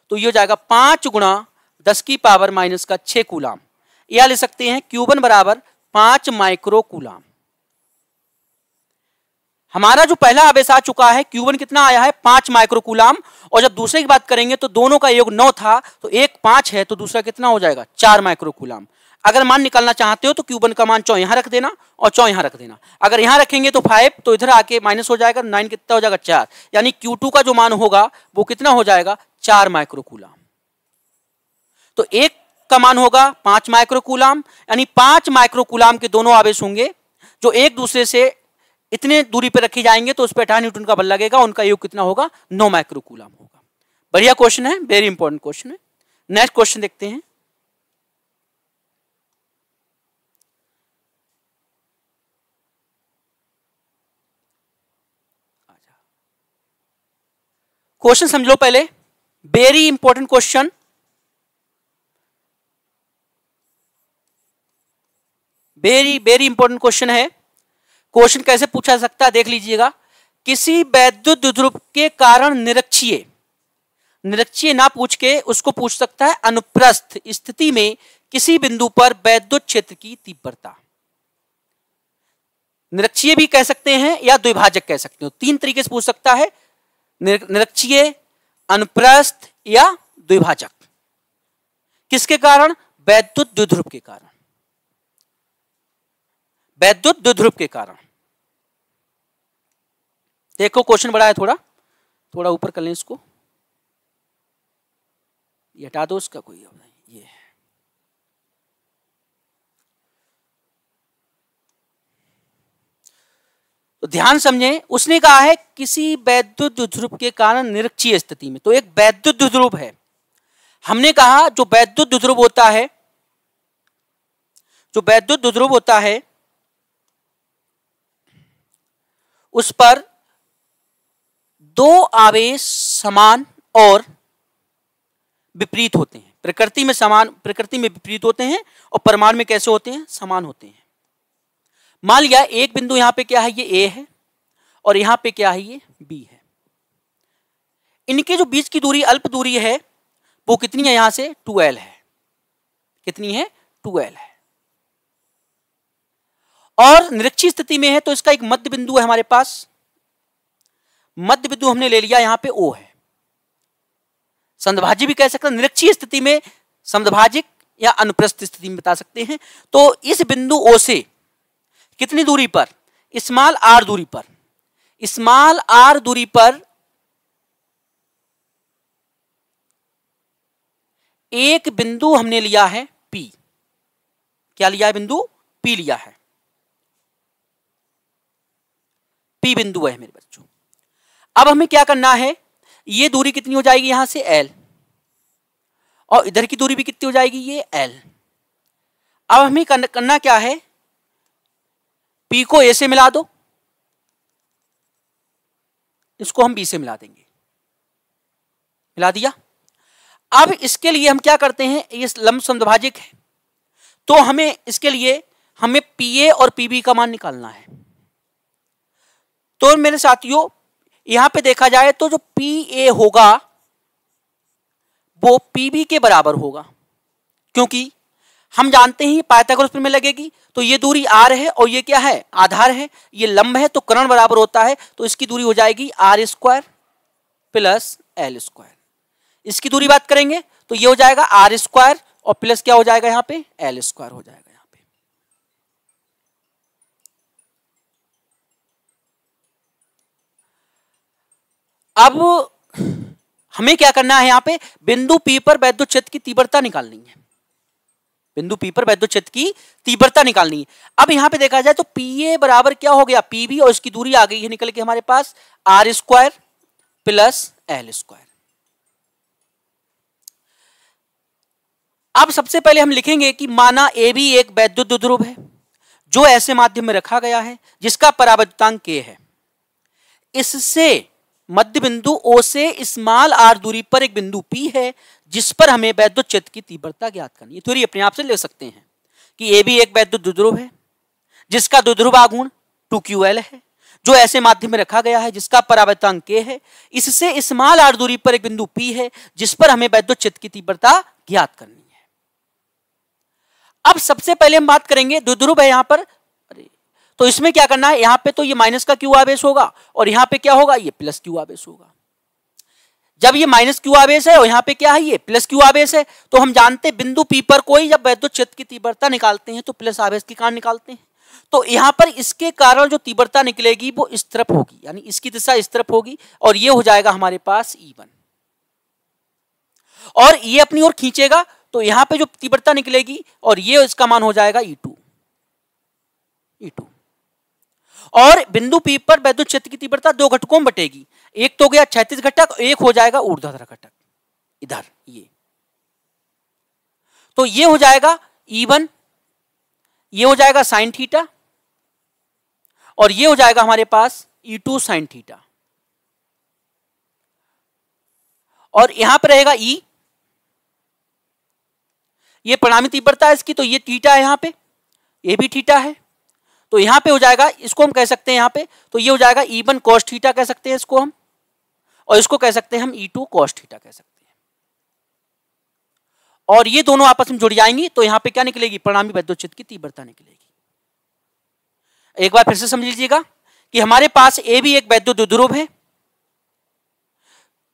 Speaker 1: तो ये हो जाएगा पांच गुणा दस की पावर माइनस का छह कूलाम या ले सकते हैं Q1 बराबर पांच माइक्रो कूलाम हमारा जो पहला आवेश आ चुका है Q1 कितना आया है पांच कूलाम और जब दूसरे की बात करेंगे तो दोनों का योग नौ था तो एक पांच है तो दूसरा कितना हो जाएगा चार कूलाम अगर मान निकालना चाहते हो तो क्यू वन का मान चौ यहाँ रख देना और चौ यहाँ रख देना अगर यहाँ रखेंगे तो फाइव तो इधर आके माइनस हो जाएगा नाइन कितना हो जाएगा चार यानी क्यू टू का जो मान होगा वो कितना हो जाएगा चार माइक्रोकूलाम तो एक का मान होगा पांच माइक्रोकूलाम यानी पांच माइक्रोकूलाम के दोनों आवेश होंगे जो एक दूसरे से इतने दूरी पर रखे जाएंगे तो उस पर अठारह न्यूटन का बल लगेगा उनका योग कितना होगा नौ माइक्रोकूलाम होगा बढ़िया क्वेश्चन है वेरी इंपॉर्टेंट क्वेश्चन है नेक्स्ट क्वेश्चन देखते हैं क्वेश्चन समझ लो पहले very important question very very important question है क्वेश्चन कैसे पूछा सकता है देख लीजिएगा किसी वैद्युत ध्रुव के कारण निरक्षीय निरक्षीय ना पूछ के उसको पूछ सकता है अनुप्रस्थ स्थिति में किसी बिंदु पर वैद्युत क्षेत्र की तीव्रता निरक्षीय भी कह सकते हैं या द्विभाजक कह सकते हो तीन तरीके से पूछ सकता है निरक्षीय अनुप्रस्थ या द्विभाजक किसके कारण वैद्युत द्विध्रुप के कारण वैद्युत द्विध्रुप के कारण देखो क्वेश्चन बड़ा है थोड़ा थोड़ा ऊपर कर लें इसको हटा दो उसका कोई अब नहीं तो ध्यान समझें उसने कहा है किसी वैद्युत ध्रुव के कारण निरक्षीय स्थिति में तो एक वैद्युत ध्रुव है हमने कहा जो वैद्युत ध्रुव होता है जो वैद्युत ध्रुव होता है उस पर दो आवेश समान और विपरीत होते हैं प्रकृति में समान प्रकृति में विपरीत होते हैं और परमाणु में कैसे होते हैं समान होते हैं मान लिया एक बिंदु यहां पे क्या है ये ए है और यहां पे क्या है ये बी है इनके जो बीच की दूरी अल्प दूरी है वो कितनी है यहां से एल है कितनी है एल है और निरक्षी स्थिति में है तो इसका एक मध्य बिंदु है हमारे पास मध्य बिंदु हमने ले लिया यहां पे ओ है संदभाजी भी कह सकते हैं निरक्षी स्थिति में संदभाजिक या अनुप्रस्थ स्थिति में बता सकते हैं तो इस बिंदु ओ से कितनी दूरी पर स्मॉल आर दूरी पर स्मॉल आर दूरी पर एक बिंदु हमने लिया है पी क्या लिया है बिंदु पी लिया है पी बिंदु है मेरे बच्चों अब हमें क्या करना है ये दूरी कितनी हो जाएगी यहां से एल और इधर की दूरी भी कितनी हो जाएगी ये एल अब हमें करना क्या है पी को ए से मिला दो इसको हम बी से मिला देंगे मिला दिया अब इसके लिए हम क्या करते हैं ये लंब संदभाजिक है तो हमें इसके लिए हमें पी ए और पी बी का मान निकालना है तो मेरे साथियों यहां पे देखा जाए तो जो पी ए होगा वो पी बी के बराबर होगा क्योंकि हम जानते हैं पायथागोरस प्रमेय लगेगी तो ये दूरी आर है और ये क्या है आधार है ये लंब है तो करण बराबर होता है तो इसकी दूरी हो जाएगी R square plus L square इसकी दूरी बात करेंगे तो ये हो जाएगा आर स्क्वायर और प्लस क्या हो जाएगा यहां पे एल स्क्वायर हो जाएगा यहाँ पे अब हमें क्या करना है यहां पे बिंदु पी पर वैद्युत क्षेत्र की तीव्रता निकालनी है बिंदु पी पर वैद्युत की तीव्रता निकालनी है अब यहां पे देखा जाए तो पी ए बराबर क्या हो गया पी बी और इसकी दूरी आ गई है निकल के हमारे पास R square plus L square अब सबसे पहले हम लिखेंगे कि माना ए बी एक वैद्युत ध्रुव है जो ऐसे माध्यम में रखा गया है जिसका परावैद्युतांक के है इससे मध्य बिंदु ओ से स्मॉल आर दूरी पर एक बिंदु पी है जिस पर हमें वैद्युत क्षेत्र की तीव्रता ज्ञात करनी है थ्योरी अपने आप से ले सकते हैं कि ए भी एक वैद्युत दुद्रुव है जिसका आगुण टू क्यू एल है जो ऐसे माध्यम में रखा गया है जिसका परावर्तन के है इससे इस्माल आर दूरी पर एक बिंदु पी है जिस पर हमें वैद्युत क्षेत्र की तीव्रता ज्ञात करनी है अब सबसे पहले हम बात करेंगे दुद्रुव है यहां पर तो इसमें क्या करना है यहां पे तो ये माइनस का क्यू आवेश होगा और यहां पे क्या होगा ये प्लस क्यू आवेश होगा जब ये माइनस क्यू आवेश है और यहाँ पे क्या है ये प्लस क्यू आवेश है तो हम जानते हैं बिंदु पी पर कोई जब वैद्युत क्षेत्र की तीव्रता निकालते हैं तो प्लस आवेश के कारण निकालते हैं तो यहाँ पर इसके कारण जो तीव्रता निकलेगी वो इस तरफ होगी यानी इसकी दिशा इस तरफ होगी और ये हो जाएगा हमारे पास ई e वन और ये अपनी ओर खींचेगा तो यहाँ पे जो तीव्रता निकलेगी और ये इसका मान हो जाएगा ई टू ई टू और बिंदु पी पर वैद्युत क्षेत्र की तीव्रता दो घटकों में बटेगी एक तो गया छैतीस घटक एक हो जाएगा ऊर्ध्वाधर घटक इधर ये तो ये हो जाएगा ईवन e ये हो जाएगा साइन थीटा और ये हो जाएगा हमारे पास ई टू साइन थीटा और यहां पर रहेगा ई e। ये प्रणामी तीव्रता है इसकी तो ये थीटा है यहां पे ये भी थीटा है तो यहां पे हो जाएगा इसको हम कह सकते हैं यहां पे तो ये हो जाएगा ई वन कॉस्ट थीटा कह सकते हैं इसको हम और इसको कह सकते हैं हम ई टू कॉस्ट थीटा कह सकते हैं और ये दोनों आपस में जुड़ जाएंगी तो यहां पे क्या निकलेगी परिणामी वैद्योचित की तीव्रता निकलेगी एक बार फिर से समझ लीजिएगा कि हमारे पास ए भी एक वैद्युत ध्रुव है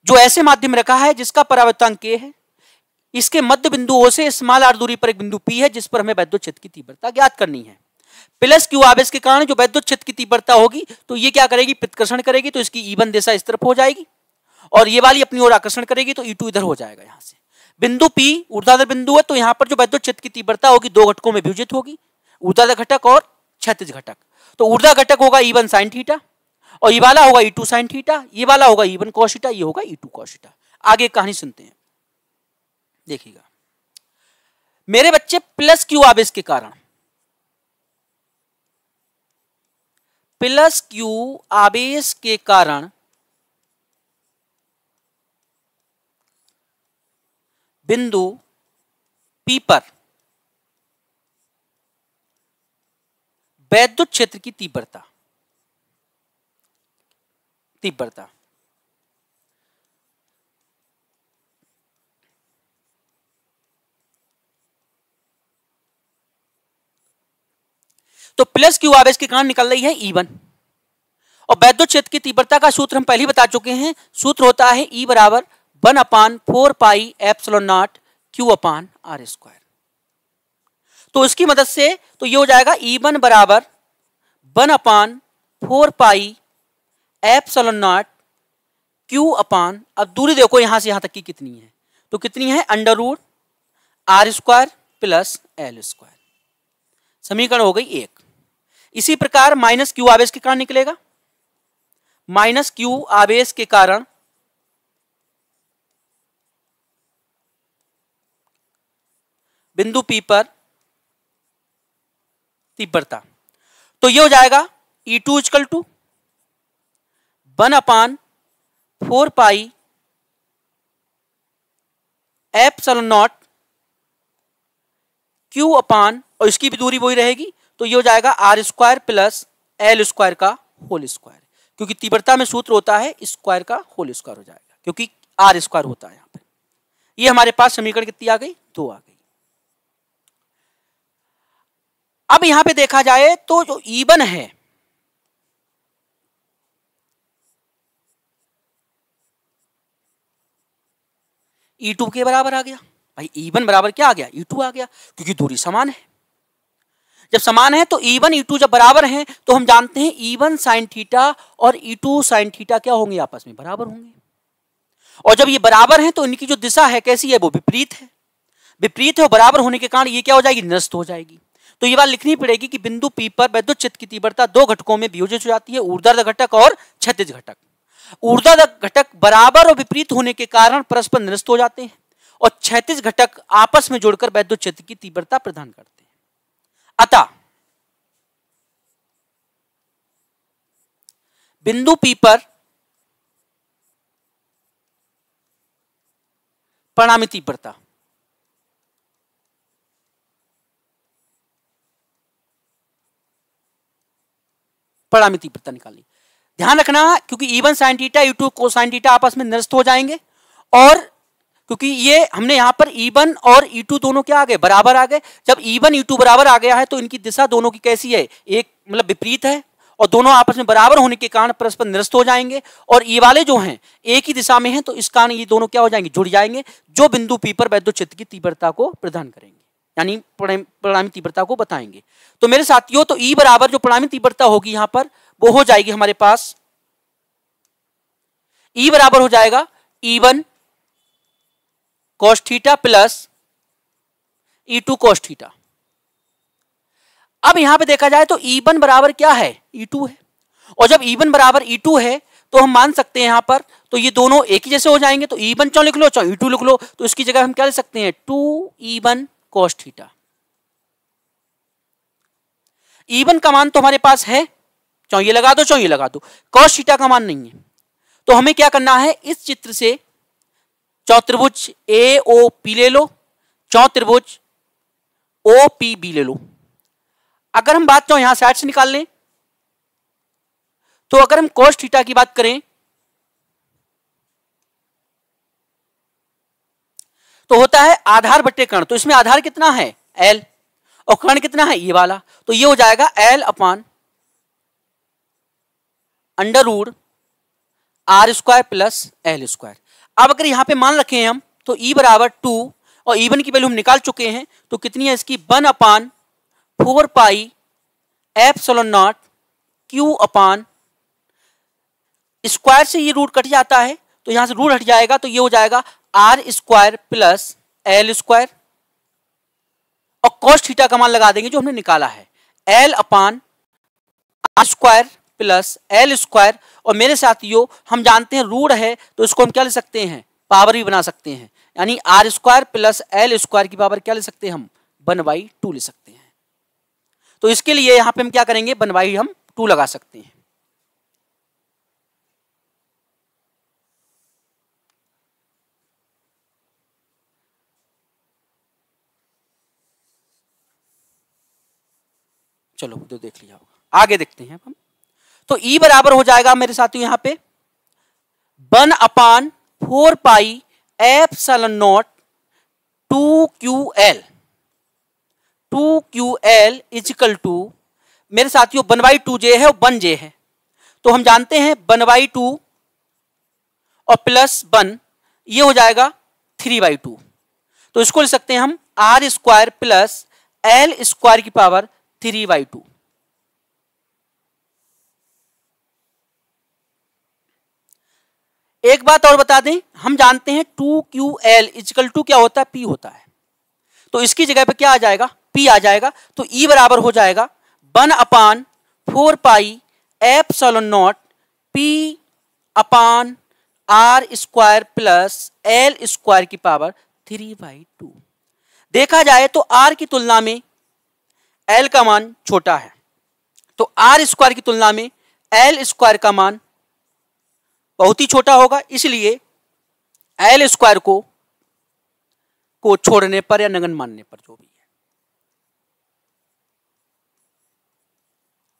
Speaker 1: जो ऐसे माध्यम रखा है जिसका परावर्तांक के है इसके मध्य बिंदु ओ से स्मॉल आर दूरी पर एक बिंदु पी है जिस पर हमें वैद्युत क्षेत्र की तीव्रता ज्ञात करनी है प्लस क्यू आवेश के कारण जो वैद्युत क्षेत्र की तीव्रता होगी तो ये क्या करेगी पितकर्षण करेगी तो इसकी ईवन e दिशा इस तरफ हो जाएगी और ये वाली अपनी ओर आकर्षण करेगी तो ई e टू इधर हो जाएगा यहाँ से बिंदु पी ऊर्धाधर बिंदु है तो यहाँ पर जो वैद्युत क्षेत्र की तीव्रता होगी दो घटकों में विभाजित होगी ऊर्धाधर घटक और क्षतिज घटक तो ऊर्धा घटक होगा ई वन साइन थीटा और ये वाला होगा ई टू साइन थीटा ये वाला होगा ई वन कौशिटा ये होगा ई टू कौशिटा आगे कहानी सुनते हैं देखिएगा मेरे बच्चे प्लस क्यू आवेश के कारण प्लस क्यू आवेश के कारण बिंदु पी पर वैद्युत क्षेत्र की तीव्रता तीव्रता तो प्लस क्यू आवेश के कारण निकल रही है ई e वन और वैद्युत क्षेत्र की तीव्रता का सूत्र हम पहले ही बता चुके हैं सूत्र होता है ई e बराबर one upon four pi epsilon naught Q upon R square तो इसकी मदद से तो ये हो जाएगा ई e वन बराबर one upon four pi epsilon naught Q upon अब दूरी देखो यहां से यहां तक की कितनी है तो कितनी है under root R square plus L square समीकरण हो गई एक इसी प्रकार माइनस क्यू आवेश के कारण निकलेगा माइनस क्यू आवेश के कारण बिंदु पी पर तीव्रता तो ये हो जाएगा E two equal to one upon four pi epsilon naught Q upon और इसकी भी दूरी वही रहेगी तो ये हो जाएगा R square plus L square का होल स्क्वायर क्योंकि तीव्रता में सूत्र होता है स्क्वायर का होल स्क्वायर हो जाएगा क्योंकि आर स्क्वायर होता है यहाँ पर ये हमारे पास समीकरण कितनी आ गई दो आ गई अब यहां पे देखा जाए तो जो ईवन है ई e टू के बराबर आ गया भाई ईवन बराबर क्या आ गया ई e टू आ गया क्योंकि दूरी समान है जब समान है तो ई वन ई टू जब बराबर हैं तो हम जानते हैं ई वन साइन थीटा और ई टू साइन थीटा क्या होंगे आपस में बराबर होंगे और जब ये बराबर हैं तो इनकी जो दिशा है कैसी है वो विपरीत है विपरीत है और बराबर होने के कारण ये क्या हो जाएगी नष्ट हो जाएगी तो ये बात लिखनी पड़ेगी कि बिंदु पी पर वैद्युत चित्त की तीव्रता दो घटकों में वियोजित हो जाती है ऊर्ध्व घटक और क्षतिज घटक ऊर्ध्व घटक बराबर और विपरीत होने के कारण परस्पर निरस्त हो जाते हैं और क्षैतिज घटक आपस में जोड़कर वैद्युत चित्त की तीव्रता प्रदान करते हैं अतः बिंदु पी पर परिणामी तीव्रता परिणामी तीव्रता निकालनी ध्यान रखना क्योंकि E one sine theta you two को साइन टीटा आपस में निरस्त हो जाएंगे और क्योंकि ये हमने यहां पर E1 और E2 दोनों क्या आ गए बराबर आ गए जब E1 E2 बराबर आ गया है तो इनकी दिशा दोनों की कैसी है एक मतलब विपरीत है और दोनों आपस में बराबर होने के कारण परस्पर निरस्त हो जाएंगे और ये वाले जो हैं एक ही दिशा में हैं तो इस कारण ये दोनों क्या हो जाएंगे जुड़ जाएंगे जो बिंदु पी पर वैद्य चित्त की तीव्रता को प्रदान करेंगे यानी प्रणामी तीव्रता को बताएंगे तो मेरे साथियों तो ई e बराबर जो प्रणामी तीव्रता होगी यहां पर वो हो जाएगी हमारे पास ई e बराबर हो जाएगा E e one cos theta plus E two cos theta अब यहां पे देखा जाए तो ई e वन बराबर क्या है ई e टू है और जब ई e वन बराबर ई टू है तो हम मान सकते हैं यहां पर तो ये दोनों एक ही जैसे हो जाएंगे तो ई वन चौ लिख लो चौ ई टू लिख लो तो इसकी जगह हम क्या लिख सकते हैं two E one cos theta E one का मान तो हमारे पास है ये लगा दो ये लगा दो कॉस थीटा का मान नहीं है तो हमें क्या करना है इस चित्र से चौत्रिभुज ए ओ पी ले लो चौत्रभुज ओ पी बी ले लो अगर हम बात करें यहां साइड से निकाल लें तो अगर हम कोष थीटा की बात करें तो होता है आधार बट्टे कर्ण तो इसमें आधार कितना है एल और कर्ण कितना है ये वाला तो ये हो जाएगा L upon under root R square plus L square अब अगर यहाँ पे मान रखे हैं हम तो ई e बराबर टू और ई वन की वैल्यू हम निकाल चुके हैं तो कितनी है इसकी one upon four pi epsilon naught Q upon square से ये रूट कट जाता है तो यहां से रूट हट जाएगा तो ये हो जाएगा R square plus L square और कॉस्ट थीटा का मान लगा देंगे जो हमने निकाला है L upon R square plus L square और मेरे साथियों हम जानते हैं रूढ़ है तो इसको हम क्या ले सकते हैं पावर भी बना सकते हैं यानी R square plus L square की पावर क्या ले सकते हैं हम वन बाई टू ले सकते हैं तो इसके लिए यहां पे हम क्या करेंगे वन बाई हम टू लगा सकते हैं चलो तो देख लिया होगा आगे देखते हैं हम तो E बराबर हो जाएगा मेरे साथियों यहां पे one upon four pi epsilon naught two Q L two Q L equal to मेरे साथियों वन बाई टू जे है और वन जे है तो हम जानते हैं वन बाई टू और प्लस वन ये हो जाएगा थ्री बाई टू तो इसको ले सकते हैं हम R square plus L square की पावर थ्री बाई टू एक बात और बता दें हम जानते हैं two Q L equal to क्या होता है पी होता है तो इसकी जगह पे क्या आ जाएगा पी आ जाएगा तो ई e बराबर हो जाएगा one upon four pi epsilon naught P upon R square plus L square की पावर थ्री बाई टू देखा जाए तो आर की तुलना में एल का मान छोटा है तो आर स्क्वायर की तुलना में एल स्क्वायर का मान बहुत ही छोटा होगा इसलिए एल स्क्वायर को को छोड़ने पर या नगन मानने पर जो भी है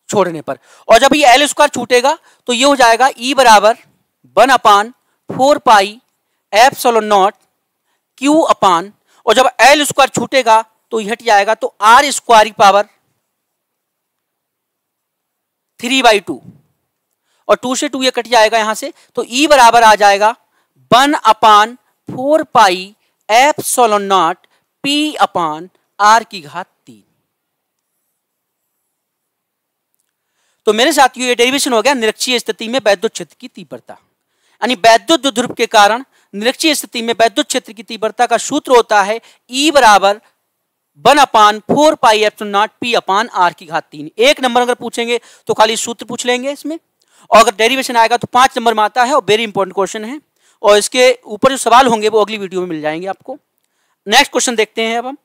Speaker 1: छोड़ने पर और जब ये एल स्क्वायर छूटेगा तो ये हो जाएगा ई e बराबर one upon four pi epsilon naught Q upon और जब एल स्क्वायर छूटेगा तो हट जाएगा तो आर स्क्वायर की पावर थ्री बाई टू और टू से टू ये कट जाएगा यहां से तो ई e बराबर आ जाएगा one upon four pi epsilon naught P upon R की घात तीन तो मेरे साथियों ये डेरिवेशन हो गया निरक्षीय स्थिति में वैद्युत क्षेत्र की तीव्रता यानी वैद्युत ध्रुव के कारण निरक्षीय स्थिति में वैद्युत क्षेत्र की तीव्रता का सूत्र होता है ई e बराबर one upon four pi F naught P upon R की घात तीन एक नंबर अगर पूछेंगे तो खाली सूत्र पूछ लेंगे इसमें और अगर डेरिवेशन आएगा तो पाँच नंबर में आता है और वेरी इंपॉर्टेंट क्वेश्चन है और इसके ऊपर जो सवाल होंगे वो अगली वीडियो में मिल जाएंगे आपको नेक्स्ट क्वेश्चन देखते हैं अब हम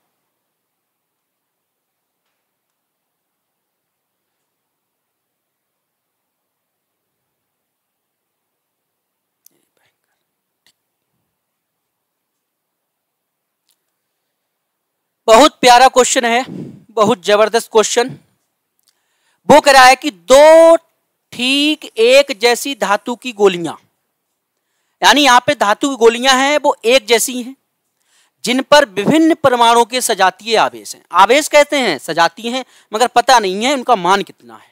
Speaker 1: बहुत प्यारा क्वेश्चन है बहुत जबरदस्त क्वेश्चन वो कह रहा है कि दो ठीक एक जैसी धातु की गोलियां यानी यहां पे धातु की गोलियां हैं वो एक जैसी हैं जिन पर विभिन्न परमाणुओं के सजातीय आवेश हैं आवेश कहते हैं सजातीय हैं मगर पता नहीं है उनका मान कितना है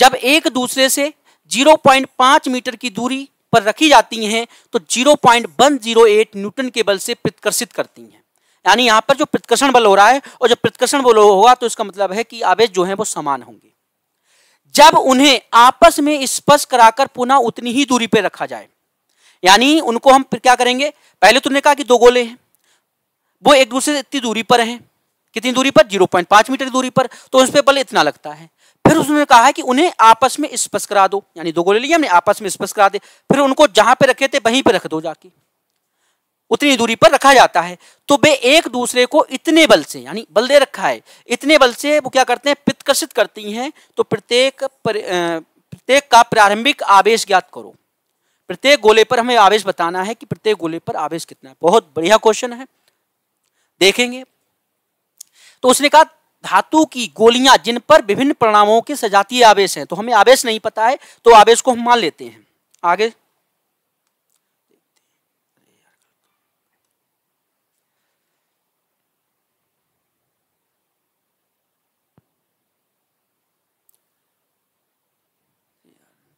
Speaker 1: जब एक दूसरे से 0.5 मीटर की दूरी पर रखी जाती हैं तो 0.108 न्यूटन के बल से प्रतिकर्षित करती हैं यानी यहां पर जो प्रतिकर्षण बल हो रहा है और जब प्रतिकर्षण बल होगा तो इसका मतलब है कि आवेश जो है वो समान होंगे जब उन्हें आपस में स्पर्श कराकर पुनः उतनी ही दूरी पर रखा जाए यानी उनको हम क्या करेंगे पहले तुमने तो कहा कि दो गोले हैं वो एक दूसरे से इतनी दूरी पर हैं कितनी दूरी पर 0.5 मीटर दूरी पर तो उस पर बल इतना लगता है फिर उसने कहा है कि उन्हें आपस में स्पर्श करा दो यानी दो गोले लिए हमने आपस में स्पर्श करा दे फिर उनको जहां पे रखे थे वहीं पे रख दो जाके उतनी दूरी पर रखा जाता है तो वे एक दूसरे को इतने बल से यानी बल दे रखा है इतने बल से वो क्या करते हैं पित्तकर्षित करती हैं तो प्रत्येक प्रत्येक का प्रारंभिक आवेश ज्ञात करो प्रत्येक गोले पर हमें आवेश बताना है कि प्रत्येक गोले पर आवेश कितना है बहुत बढ़िया क्वेश्चन है देखेंगे तो उसने कहा धातु की गोलियां जिन पर विभिन्न परिणामों के सजातीय आवेश हैं तो हमें आवेश नहीं पता है तो आवेश को हम मान लेते हैं आगे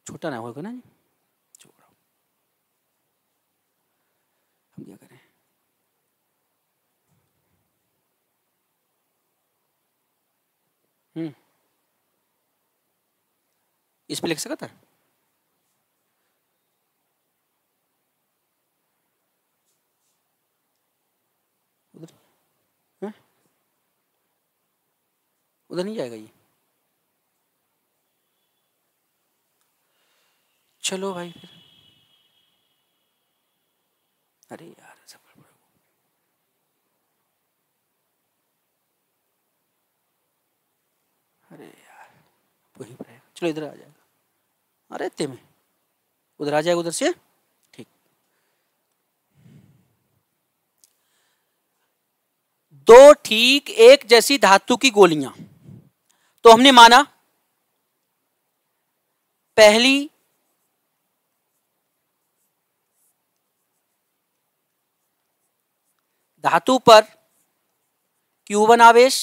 Speaker 1: छोटा ना होगा ना छोड़ो हम क्या करें हम्म इस पे लिख सकता है उधर हाँ? नहीं जाएगा ये चलो भाई फिर अरे यार सफल प्रभु अरे यार वही रहेगा चलो इधर आ जाएगा अरे ते में उधर आ जाएगा उधर से ठीक दो ठीक एक जैसी धातु की गोलियां तो हमने माना पहली धातु पर Q1 आवेश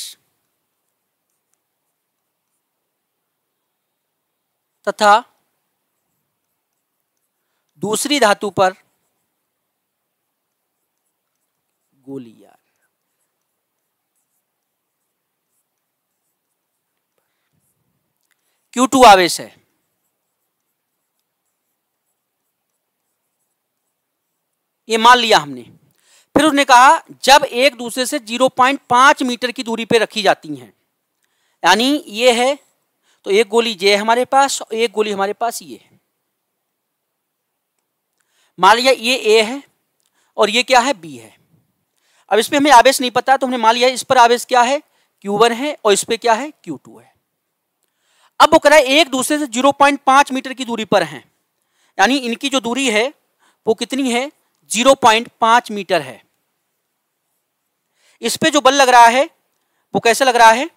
Speaker 1: तथा दूसरी धातु पर गोली यार Q2 आवेश है ये मान लिया हमने फिर उसने कहा जब एक दूसरे से 0.5 मीटर की दूरी पर रखी जाती हैं यानी ये है तो एक गोली ये हमारे पास और एक गोली हमारे पास ये है मान लिया ये ए है और ये क्या है बी है अब इसमें हमें आवेश नहीं पता तो हमने मान लिया इस पर आवेश क्या है Q1 है और इस पर क्या है Q2 है अब वो कह रहा है एक दूसरे से 0.5 मीटर की दूरी पर हैं यानी इनकी जो दूरी है वो कितनी है 0.5 मीटर है इस पे जो बल लग रहा है वो कैसे लग रहा है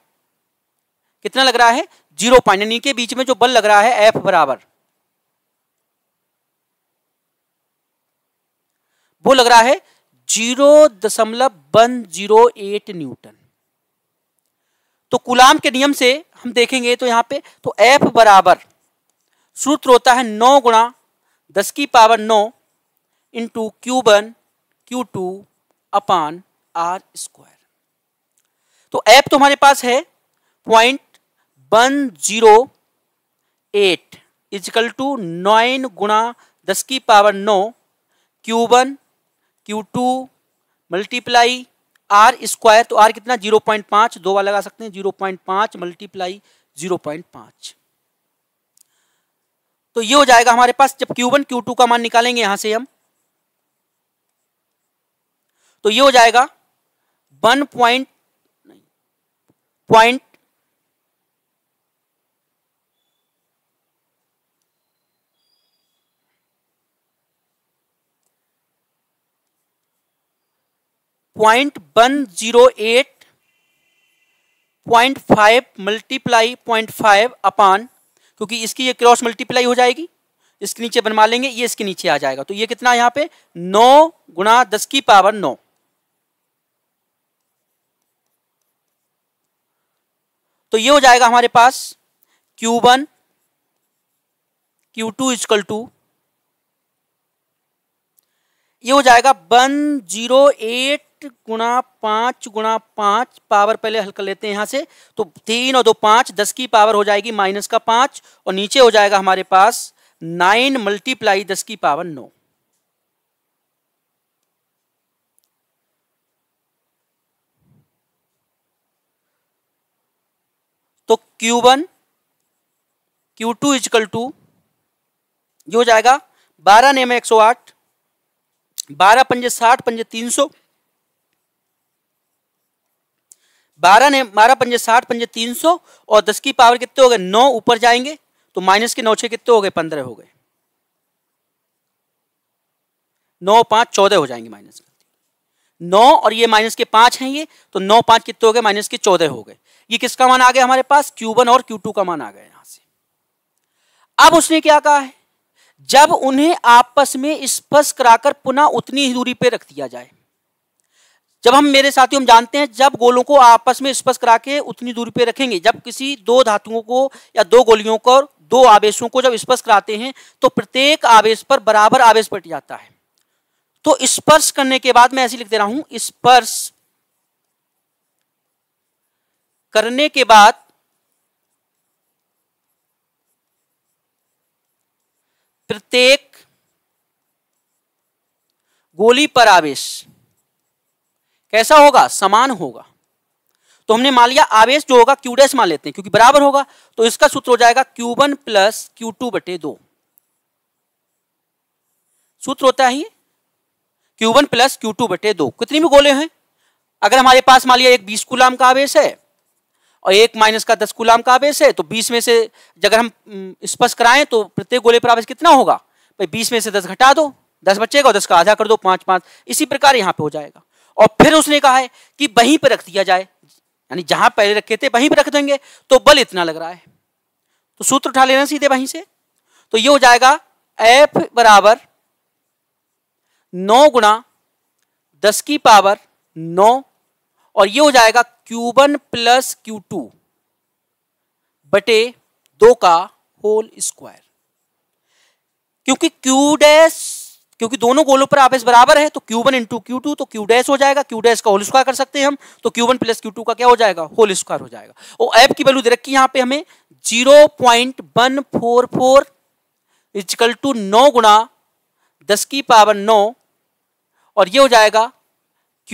Speaker 1: कितना लग रहा है जीरो पॉइंट यानी के बीच में जो बल लग रहा है एफ बराबर वो लग रहा है जीरो दशमलव वन जीरो एट न्यूटन तो कुलाम के नियम से हम देखेंगे तो यहां पे तो एफ बराबर सूत्र होता है नौ गुणा दस की पावर नौ into Q one Q two upon R square तो ऐप तो हमारे पास है point one zero eight equal to nine गुणा दस की पावर नौ Q one Q two multiply R square तो आर कितना जीरो पॉइंट पांच दो बार लगा सकते हैं जीरो पॉइंट पांच मल्टीप्लाई जीरो पॉइंट पांच तो ये हो जाएगा हमारे पास जब क्यू वन क्यू टू का मान निकालेंगे यहां से हम तो ये हो जाएगा one point point point one zero eight point five multiply point five upon क्योंकि इसकी ये क्रॉस मल्टीप्लाई हो जाएगी इसके नीचे बनवा लेंगे ये इसके नीचे आ जाएगा तो ये कितना यहाँ पे नौ गुणा दस की पावर नौ तो ये हो जाएगा हमारे पास Q1 one Q two equal to ये हो जाएगा वन जीरो एट गुणा पांच गुणा पांच पावर पहले हल कर लेते हैं यहां से तो तीन और दो पांच दस की पावर हो जाएगी माइनस का पांच और नीचे हो जाएगा हमारे पास नाइन मल्टीप्लाई दस की पावर नौ तो Q1 one Q two equal to ये हो जाएगा बारह नेम एक सौ आठ बारह पंजे साठ पंजे तीन सौ बारह ने बारह पंजे साठ पंजे तीन सौ और दस की पावर कितने हो गए नौ ऊपर जाएंगे तो माइनस के नौ छे कितने हो गए पंद्रह हो गए नौ पांच चौदह हो जाएंगे माइनस नौ और ये माइनस के पांच हैं ये तो नौ पांच कितने हो गए माइनस के चौदह हो गए ये किसका मान आ गया हमारे पास Q1 और Q2 का मान आ गया यहां से अब उसने क्या कहा है जब उन्हें आपस में स्पर्श कराकर पुनः उतनी ही दूरी पे रख दिया जाए जब हम मेरे साथियों हम जानते हैं जब गोलों को आपस में स्पर्श करा के उतनी दूरी पे रखेंगे जब किसी दो धातुओं को या दो गोलियों को दो आवेशों को जब स्पर्श कराते हैं तो प्रत्येक आवेश पर बराबर आवेश पट जाता है तो स्पर्श करने के बाद मैं ऐसे लिख दे रहा हूं स्पर्श करने के बाद प्रत्येक गोली पर आवेश कैसा होगा समान होगा तो हमने मान लिया आवेश जो होगा क्यू डैश मान लेते हैं क्योंकि बराबर होगा तो इसका सूत्र हो जाएगा Q one plus Q two बटे दो सूत्र होता है ये Q one plus Q two बटे दो कितनी भी गोले हैं अगर हमारे पास मान लिया एक बीस गुलाम का आवेश है और एक माइनस का दस गुलाम का आवेश है तो बीस में से अगर हम स्पष्ट कराएं तो प्रत्येक गोले पर आवेश कितना होगा भाई बीस में से दस घटा दो दस बचेगा और दस का आधा कर दो पांच पांच इसी प्रकार यहाँ पे हो जाएगा और फिर उसने कहा है कि वहीं पर रख दिया जाए यानी जहां पहले रखे थे वहीं पर रख देंगे तो बल इतना लग रहा है तो सूत्र उठा लेना सीधे वहीं से तो ये हो जाएगा एफ बराबर नौ गुणा दस की पावर नौ और ये हो जाएगा Q one plus Q two बटे दो का होल स्क्वायर क्योंकि क्यू डैश क्योंकि दोनों गोलों पर आप इस बराबर है तो Q1 one into Q two तो क्यू डैश हो जाएगा क्यू डैश का होल स्क्वायर कर सकते हैं हम तो Q one plus Q two का क्या हो जाएगा होल स्क्वायर हो जाएगा और ऐप की वैल्यू दे रखी यहां पे हमें zero point one four four equal to नौ गुणा दस की पावर नौ और ये हो जाएगा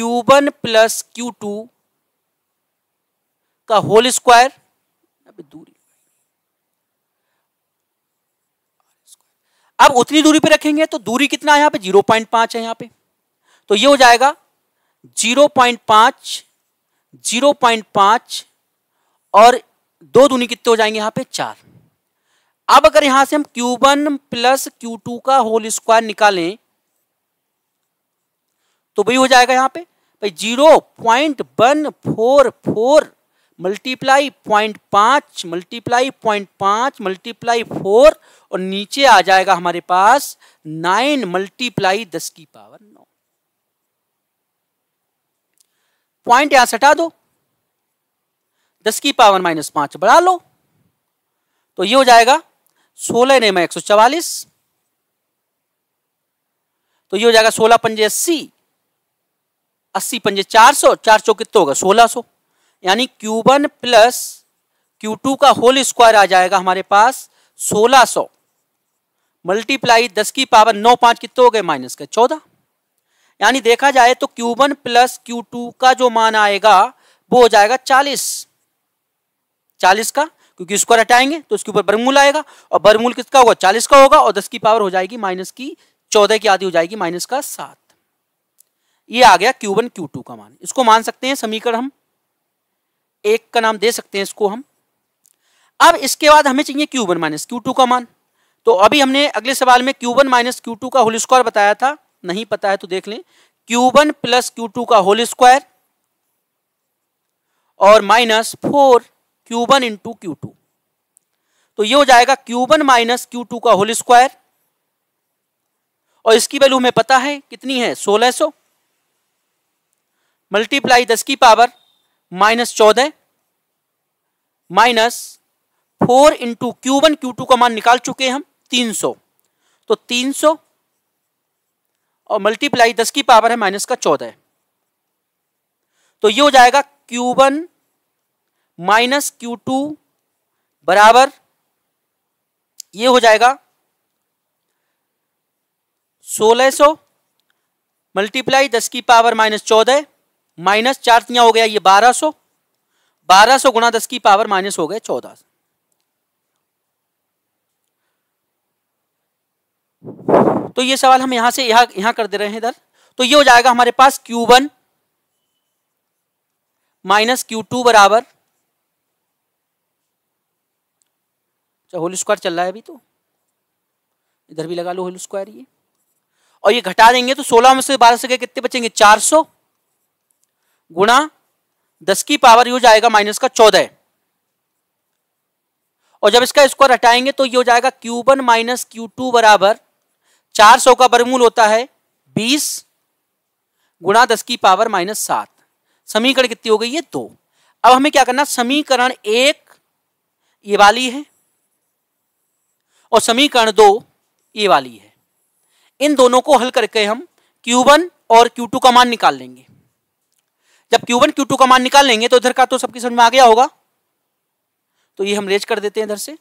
Speaker 1: वन प्लस क्यू टू का होल स्क्वायर दूरी अब उतनी दूरी पे रखेंगे तो दूरी कितना है यहां पे पांच है यहां पे तो ये हो जाएगा जीरो जीरो पॉइंट पांच पॉइंट पांच और दो दूनी कितने हो जाएंगे यहां पे चार अब अगर यहां से हम Q1 वन प्लस क्यू का होल स्क्वायर निकालें तो वही हो जाएगा यहाँ पे भाई zero point one four four multiply point पाँच मल्टीप्लाई पॉइंट पाँच मल्टीप्लाई फोर और नीचे आ जाएगा हमारे पास नाइन मल्टीप्लाई दस की पावर नौ पॉइंट यहां से हटा दो दस की पावर माइनस पाँच बढ़ा लो तो ये हो जाएगा सोलह नहीं मैं एक सौ चवालीस तो ये हो जाएगा सोलह पंजे अस्सी अस्सी पंजे चार सौ चार सौ कितना होगा सोलह सौ यानी Q one plus Q two का होल स्क्वायर आ जाएगा हमारे पास सोलह सौ मल्टीप्लाई दस की पावर नौ पांच कितने हो गए माइनस के चौदह यानी देखा जाए तो Q one plus Q two का जो मान आएगा वो हो जाएगा चालीस चालीस का क्योंकि स्क्वायर हटाएंगे तो उसके ऊपर बरमूल आएगा और बरमूल किसका होगा चालीस का होगा और दस की पावर हो जाएगी माइनस की चौदह की आधी हो जाएगी माइनस का सात ये आ गया क्यू वन क्यू टू का मान इसको मान सकते हैं समीकरण हम एक का नाम दे सकते हैं इसको हम अब इसके बाद हमें चाहिए Q one minus Q two का मान तो अभी हमने अगले सवाल में Q one minus Q two का होल स्क्वायर बताया था नहीं पता है तो देख लें Q one plus Q two का होल स्क्वायर और minus four Q one into Q two तो ये हो जाएगा Q one minus Q two का होल स्क्वायर और इसकी वैल्यू हमें पता है कितनी है सोलह सौ सो। मल्टीप्लाई दस की पावर माइनस चौदह minus four into Q one Q two का मान निकाल चुके हैं हम तीन सौ तो तीन सौ और मल्टीप्लाई दस की पावर है माइनस का चौदह तो ये हो जाएगा Q one minus Q two बराबर ये हो जाएगा सोलह सौ मल्टीप्लाई दस की पावर माइनस चौदह माइनस चार हो गया ये बारह सो बारह सौ गुणा दस की पावर माइनस हो गए चौदह तो ये सवाल हम यहां से यहां यहां कर दे रहे हैं इधर तो ये हो जाएगा हमारे पास Q1 one minus Q two बराबर अच्छा, होल स्क्वायर चल रहा है अभी तो इधर भी लगा लो होल स्क्वायर ये और ये घटा देंगे तो सोलह में से बारह से गए कितने बचेंगे चार सौ गुणा दस की पावर यूज आएगा माइनस का चौदह और जब इसका स्क्वायर हटाएंगे तो ये हो जाएगा Q one minus Q two बराबर चार सौ का बरमूल होता है बीस गुणा दस की पावर माइनस सात समीकरण कितनी हो गई है दो अब हमें क्या करना समीकरण एक ये वाली है और समीकरण दो ये वाली है इन दोनों को हल करके हम वन और क्यू टू का मान निकाल लेंगे जब Q1 Q2 का मान निकाल लेंगे तो इधर का तो सबकी समझ में आ गया होगा तो ये हम रेज कर देते हैं इधर से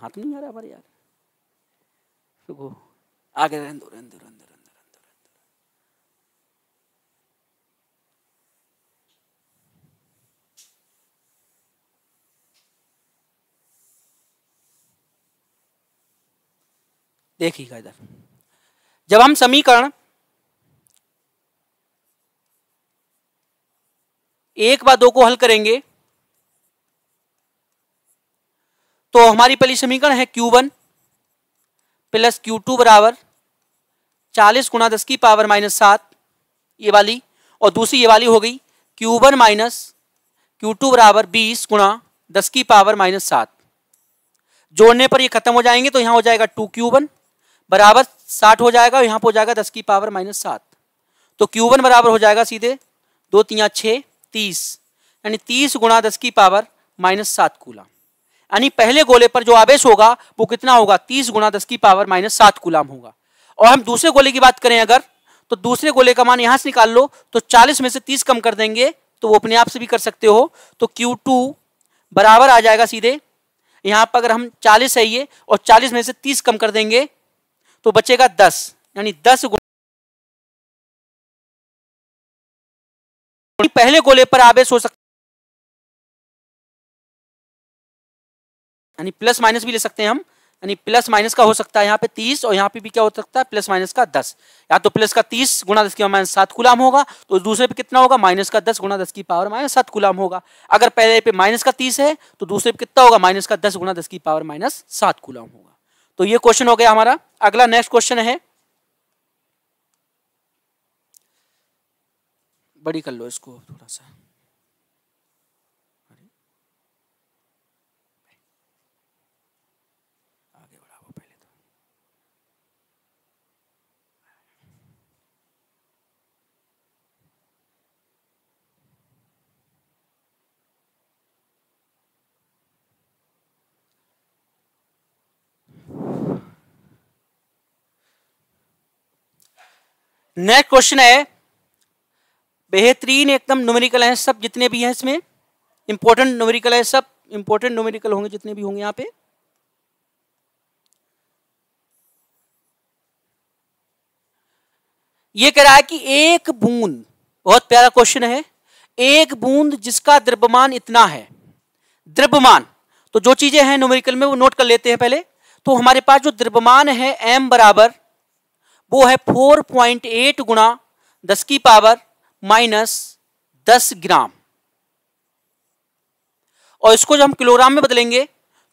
Speaker 1: हाथ नहीं आ रहा हमारे यार आ गए रहने दो रहने दो रहने देखिएगा इधर जब हम समीकरण एक बार दो को हल करेंगे तो हमारी पहली समीकरण है Q1 वन प्लस क्यू बराबर चालीस गुणा दस की पावर माइनस सात ये वाली और दूसरी ये वाली हो गई Q1 वन माइनस क्यू बराबर बीस गुणा दस की पावर माइनस सात जोड़ने पर ये खत्म हो जाएंगे तो यहां हो जाएगा टू क्यू वन बराबर साठ हो जाएगा यहाँ पर हो जाएगा दस की पावर माइनस सात तो क्यू वन बराबर हो जाएगा सीधे दो तिया छः तीस यानी तीस गुणा दस की पावर माइनस सात कूलाम यानी पहले गोले पर जो आवेश होगा वो कितना होगा तीस गुणा दस की पावर माइनस सात कूलाम होगा और हम दूसरे गोले की बात करें अगर तो दूसरे गोले का मान यहां से निकाल लो तो चालीस में से तीस कम कर देंगे तो वो अपने आप से भी कर सकते हो तो क्यू टू बराबर आ जाएगा सीधे यहाँ पर अगर हम चालीस है ये और चालीस में से तीस कम कर देंगे तो बचेगा दस यानी दस पहले गोले पर आवेश हो सकता यानी प्लस माइनस भी ले सकते हैं हम यानी प्लस माइनस का हो सकता है यहाँ पे तीस और यहाँ पे भी क्या हो सकता है प्लस माइनस का दस या तो प्लस का तीस गुणा दस की माइनस सात गुलाम होगा तो दूसरे पे कितना होगा माइनस का दस गुणा दस की पावर माइनस सात गुलाम होगा अगर पहले पे माइनस का तीस है तो दूसरे पे कितना होगा माइनस का दस गुणा दस की पावर माइनस सात गुलाम होगा तो ये क्वेश्चन हो गया हमारा अगला नेक्स्ट क्वेश्चन है बड़ी कर लो इसको थोड़ा सा नेक्स्ट क्वेश्चन है बेहतरीन एकदम न्यूमेरिकल है सब जितने भी हैं इसमें इंपॉर्टेंट न्यूमेरिकल है सब इंपॉर्टेंट न्यूमेरिकल होंगे जितने भी होंगे यहां पे ये कह रहा है कि एक बूंद बहुत प्यारा क्वेश्चन है एक बूंद जिसका द्रव्यमान इतना है द्रव्यमान तो जो चीजें हैं न्यूमेरिकल में वो नोट कर लेते हैं पहले तो हमारे पास जो द्रव्यमान है एम बराबर वो है 4.8 पॉइंट एट गुणा दस की पावर माइनस दस ग्राम और इसको जब हम किलोग्राम में बदलेंगे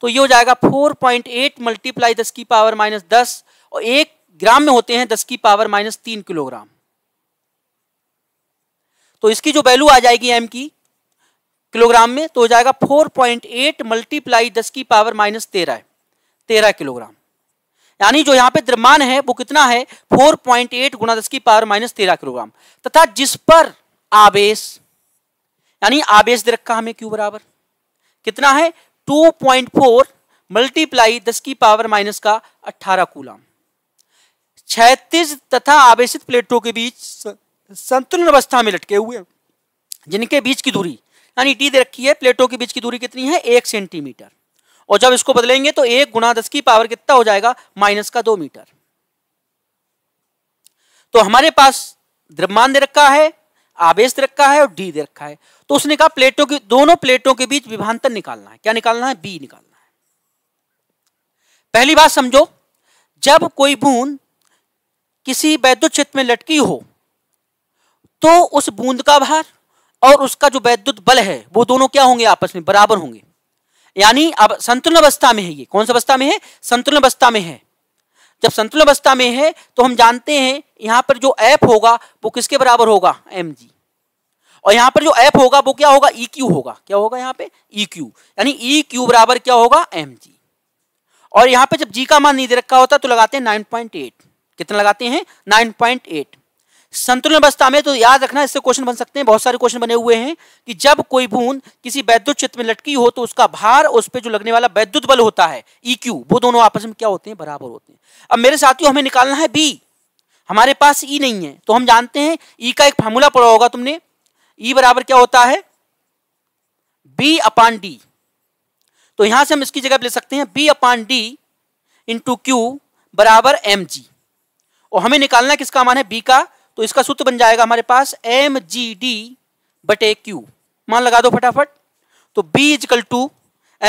Speaker 1: तो ये हो जाएगा 4.8 पॉइंट एट मल्टीप्लाई दस की पावर माइनस दस और एक ग्राम में होते हैं दस की पावर माइनस तीन किलोग्राम तो इसकी जो वैल्यू आ जाएगी एम की किलोग्राम में तो हो जाएगा 4.8 पॉइंट एट मल्टीप्लाई दस की पावर माइनस तेरह तेरह किलोग्राम यानी जो यहाँ पे द्रव्यमान है वो कितना है 4.8 पॉइंट एट गुना दस की पावर माइनस तेरह किलोग्राम तथा जिस पर आवेश यानी आवेश दे रखा हमें क्यू बराबर कितना है 2.4 पॉइंट फोर मल्टीप्लाई दस की पावर माइनस का 18 कूलाम छत्तीस तथा आवेशित प्लेटों के बीच संतुलन अवस्था में लटके हुए जिनके बीच की दूरी यानी टी दे रखी है प्लेटों के बीच की दूरी कितनी है एक सेंटीमीटर और जब इसको बदलेंगे तो एक गुणा दस की पावर कितना हो जाएगा माइनस का दो मीटर तो हमारे पास द्रव्यमान दे रखा है आवेश दे रखा है और डी दे रखा है तो उसने कहा प्लेटों की दोनों प्लेटों के बीच विभांतर निकालना है क्या निकालना है बी निकालना है पहली बात समझो जब कोई बूंद किसी वैद्युत क्षेत्र में लटकी हो तो उस बूंद का भार और उसका जो वैद्युत बल है वो दोनों क्या होंगे आपस में बराबर होंगे यानी अब संतुलन अवस्था में है ये कौन सा अवस्था में है संतुलन अवस्था में है जब संतुलन अवस्था में है तो हम जानते हैं यहां पर जो एफ होगा वो किसके बराबर होगा एम जी और यहां पर जो एफ होगा वो क्या होगा ई e क्यू होगा क्या होगा यहां पे ई e क्यू यानी ई e क्यू बराबर क्या होगा एम जी और यहां पे जब जी का मान नहीं दे रखा होता तो लगाते हैं नाइन पॉइंट एट कितना लगाते हैं नाइन पॉइंट एट संतुलन अवस्था में तो याद रखना इससे क्वेश्चन बन सकते हैं बहुत सारे क्वेश्चन बने हुए हैं कि जब कोई बूंद किसी वैद्युत चित्र में लटकी हो तो उसका भार उस पर जो लगने वाला वैद्युत बल होता है ईक्यू e वो दोनों आपस में क्या होते हैं बराबर होते हैं अब मेरे साथियों हमें निकालना है बी हमारे पास ई e नहीं है तो हम जानते हैं ई e का एक फार्मूला पड़ा होगा तुमने ई बराबर क्या होता है बी अपान डी तो यहां से हम इसकी जगह ले सकते हैं B upon D into Q बराबर एम जी और हमें निकालना किसका मान है बी का तो इसका सूत्र बन जाएगा हमारे पास एम जी डी बटे क्यू मान लगा दो फटाफट तो बी इजकल टू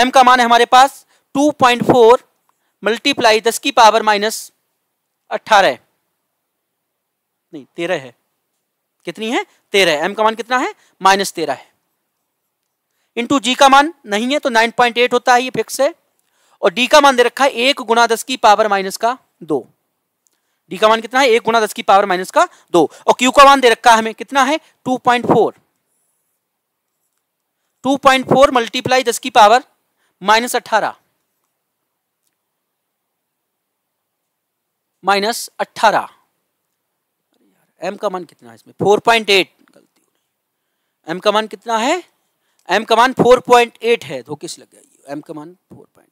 Speaker 1: एम का मान है हमारे पास टू पॉइंट फोर मल्टीप्लाई दस की पावर माइनस अट्ठारह नहीं तेरह है कितनी है तेरह एम का मान कितना है माइनस तेरह है इंटू जी का मान नहीं है तो नाइन पॉइंट एट होता है ये फिक्स है और डी का मान दे रखा है एक गुना दस की पावर माइनस का दो डी का मान कितना है एक गुना दस की पावर माइनस का दो और क्यू का मान दे रखा है हमें कितना है two point four two point four multiply दस की पावर माइनस अट्ठारह माइनस अट्ठारह एम का मान कितना है इसमें फोर पॉइंट एट गलती एम का मान कितना है एम का मान फोर पॉइंट एट है धोखे से लग गया एम का मान फोर पॉइंट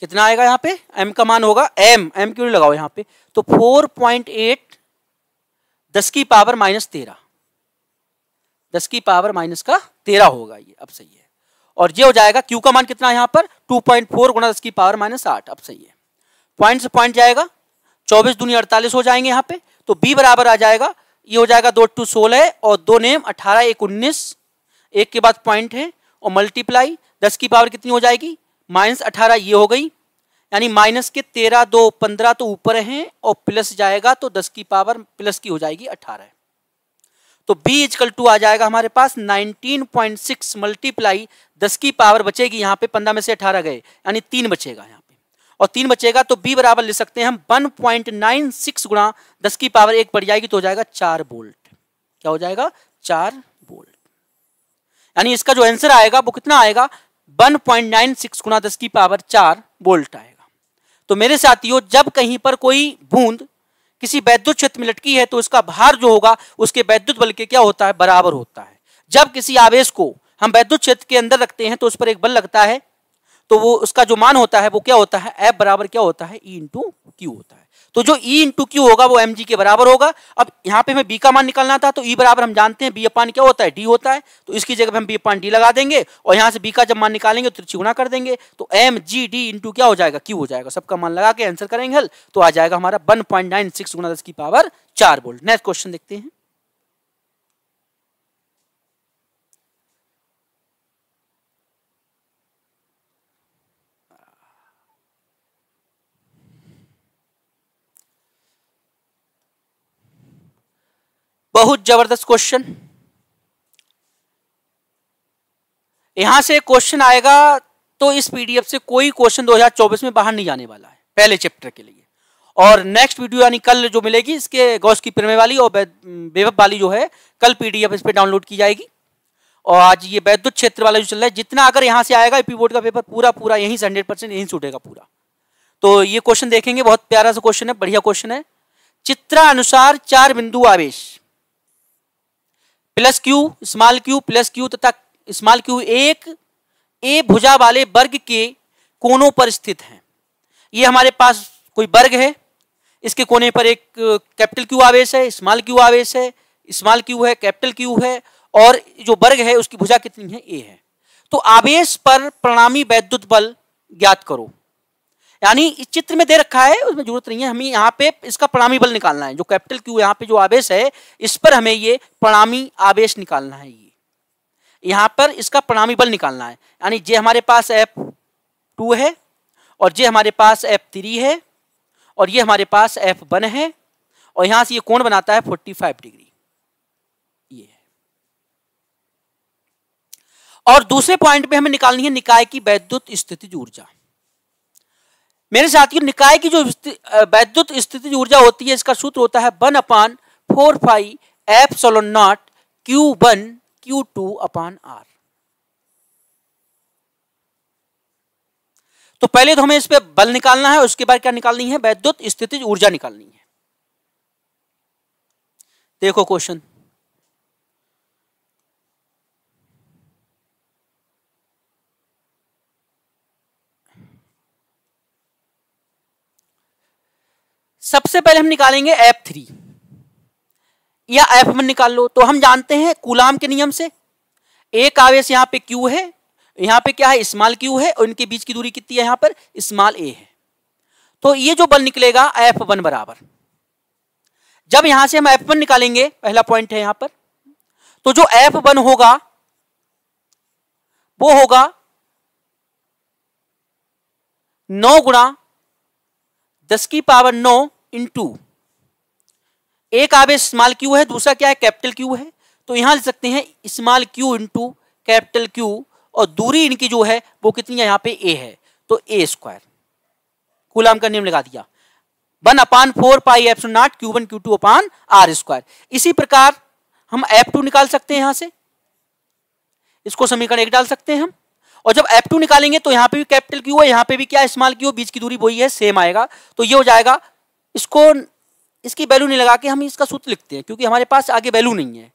Speaker 1: कितना आएगा यहाँ पे एम का मान होगा एम एम क्यों लगाओ यहाँ पे तो 4.8 दस की पावर माइनस तेरह दस की पावर माइनस का तेरह होगा ये अब सही है और ये हो जाएगा क्यू का मान कितना है यहां पर 2.4 पॉइंट फोर गुना दस की पावर माइनस आठ अब सही है पॉइंट से पॉइंट जाएगा चौबीस दुनिया अड़तालीस हो जाएंगे यहां पे तो बी बराबर आ जाएगा ये हो जाएगा दो टू सोलह और दो नेम अठारह एक उन्नीस एक के बाद पॉइंट है और मल्टीप्लाई दस की पावर कितनी हो जाएगी माइनस अठारह ये हो गई यानी माइनस के तेरह दो पंद्रह तो ऊपर हैं और प्लस जाएगा तो दस की पावर प्लस की हो जाएगी अठारह तो बी इजकल टू आ जाएगा हमारे पास सिक्स मल्टीप्लाई दस की पावर बचेगी यहाँ पे पंद्रह में से अठारह गए यानी तीन बचेगा यहाँ पे और तीन बचेगा तो बी बराबर ले सकते हैं हम वन पॉइंट नाइन सिक्स गुणा दस की पावर एक बढ़ जाएगी तो हो जाएगा चार बोल्ट क्या हो जाएगा चार बोल्ट यानी इसका जो आंसर आएगा वो कितना आएगा 1.96 गुना दस की पावर चार वोल्ट आएगा तो मेरे साथियों जब कहीं पर कोई बूंद किसी वैद्युत क्षेत्र में लटकी है तो उसका भार जो होगा उसके वैद्युत बल के क्या होता है बराबर होता है जब किसी आवेश को हम वैद्युत क्षेत्र के अंदर रखते हैं तो उस पर एक बल लगता है तो वो उसका जो मान होता है वो क्या होता है एफ बराबर क्या होता है ई इंटू क्यू होता है तो जो ई इंटू क्यू होगा वो एम जी के बराबर होगा अब यहाँ पे हमें बी का मान निकालना था तो ई e बराबर हम जानते हैं बी अपान क्या होता है डी होता है तो इसकी जगह पे हम बी अपान डी लगा देंगे और यहाँ से बी का जब मान निकालेंगे तो त्रिचुना कर देंगे तो एम जी डी इंटू क्या हो जाएगा क्यू हो जाएगा सबका मान लगा के आंसर करेंगे हल तो आ जाएगा हमारा वन पॉइंट नाइन सिक्स गुना दस की पावर चार बोल्ट नेक्स्ट क्वेश्चन देखते हैं बहुत जबरदस्त क्वेश्चन यहां से क्वेश्चन आएगा तो इस पीडीएफ से कोई क्वेश्चन 2024 में बाहर नहीं जाने वाला है पहले चैप्टर के लिए और नेक्स्ट वीडियो यानी कल जो मिलेगी इसके गौश की प्रेमे वाली और बेवब वाली जो है कल पीडीएफ इस पर डाउनलोड की जाएगी और आज ये वैद्युत क्षेत्र वाला जो चल रहा है जितना अगर यहाँ से आएगा यूपी बोर्ड का पेपर पूरा पूरा यहीं से हंड्रेड परसेंट यहीं सूटेगा पूरा तो ये क्वेश्चन देखेंगे बहुत प्यारा सा क्वेश्चन है बढ़िया क्वेश्चन है चित्रा अनुसार चार बिंदु आवेश plus Q small Q plus Q तथा स्मॉल क्यू एक ए भुजा वाले वर्ग के कोनों पर स्थित हैं ये हमारे पास कोई वर्ग है इसके कोने पर एक कैपिटल क्यू आवेश है स्मॉल क्यू आवेश है स्मॉल क्यू है कैपिटल क्यू है और जो वर्ग है उसकी भुजा कितनी है ए है तो आवेश पर प्रणामी वैद्युत बल ज्ञात करो यानी इस चित्र में दे रखा है उसमें जरूरत नहीं है हमें यहाँ पे इसका प्रणामी बल निकालना है जो कैपिटल क्यू यहाँ पे जो आवेश है इस पर हमें ये प्रणामी आवेश निकालना है ये यहाँ पर इसका प्रणामी बल निकालना है यानी जे हमारे पास एफ टू है और जे हमारे पास एफ थ्री है और ये हमारे पास एफ वन है और यहाँ से ये कोण बनाता है फोर्टी फाइव डिग्री ये है और दूसरे पॉइंट पर हमें निकालनी है निकाय की वैद्युत स्थिति ऊर्जा मेरे साथियों निकाय की जो वैद्युत स्थिति ऊर्जा होती है इसका सूत्र होता है one upon four five epsilon naught Q one Q two upon R तो पहले तो हमें इस पर बल निकालना है उसके बाद क्या निकालनी है वैद्युत स्थिति ऊर्जा निकालनी है देखो क्वेश्चन सबसे पहले हम निकालेंगे एफ थ्री या एफ वन निकाल लो तो हम जानते हैं कुलाम के नियम से एक आवेश यहां पे क्यू है यहां पे क्या है स्मॉल क्यू है और इनके बीच की दूरी कितनी है यहां पर स्मॉल ए है तो ये जो बल निकलेगा एफ वन बराबर जब यहां से हम एफ वन निकालेंगे पहला पॉइंट है यहां पर तो जो एफ वन होगा वो होगा नौ गुणा दस की पावर नौ इन टू एक आवेश स्मॉल क्यू है दूसरा क्या है कैपिटल क्यू है तो यहां लिख सकते हैं small Q to capital Q और दूरी इनकी जो है वो कितनी है यहाँ पे ए है तो ए स्क्वायर कुलाम का नियम लगा दिया one upon four pi F naught Q one Q two upon R square इसी प्रकार हम एफ टू निकाल सकते हैं यहां से इसको समीकरण एक डाल सकते हैं हम और जब एफ टू निकालेंगे तो यहां पे भी कैपिटल क्यू है यहां पे भी क्या स्मॉल क्यू बीच की दूरी वही है सेम आएगा तो ये हो जाएगा इसको इसकी वैल्यू नहीं लगा के हम इसका सूत्र लिखते हैं क्योंकि हमारे पास आगे वैल्यू नहीं है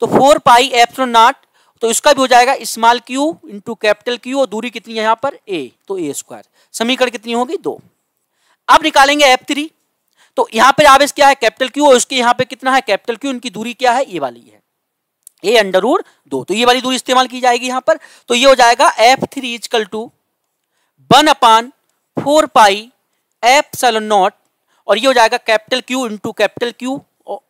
Speaker 1: तो फोर पाई एप्सो नॉट तो इसका भी हो जाएगा small Q into capital Q और दूरी कितनी है यहाँ पर ए तो ए स्क्वायर समीकरण कितनी होगी दो अब निकालेंगे एप थ्री तो यहाँ पर आवेश क्या है कैपिटल क्यू और उसके यहाँ पे कितना है कैपिटल क्यू इनकी दूरी क्या है ये वाली है ए अंडर दो तो ये वाली दूरी इस्तेमाल की जाएगी यहाँ पर तो ये हो जाएगा F three equal to one upon four pi epsilon naught और ये हो जाएगा capital Q into capital Q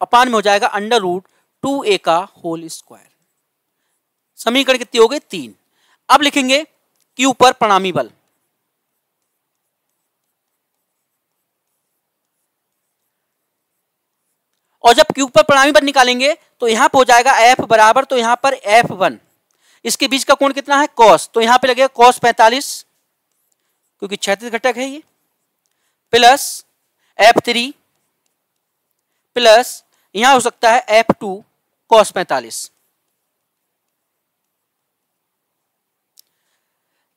Speaker 1: upon में हो जाएगा अंडर रूट टू ए का होल स्क्वायर समीकरण कितनी हो गई तीन अब लिखेंगे क्यू पर प्रणामी बल और जब क्यू पर प्रणामी बल निकालेंगे तो यहां पर हो जाएगा एफ बराबर तो यहां पर एफ वन इसके बीच का कोण कितना है कॉस तो यहां पे लगेगा कॉस पैंतालीस क्योंकि छत्तीस घटक है ये प्लस एफ थ्री प्लस यहां हो सकता है एफ टू कॉस पैंतालीस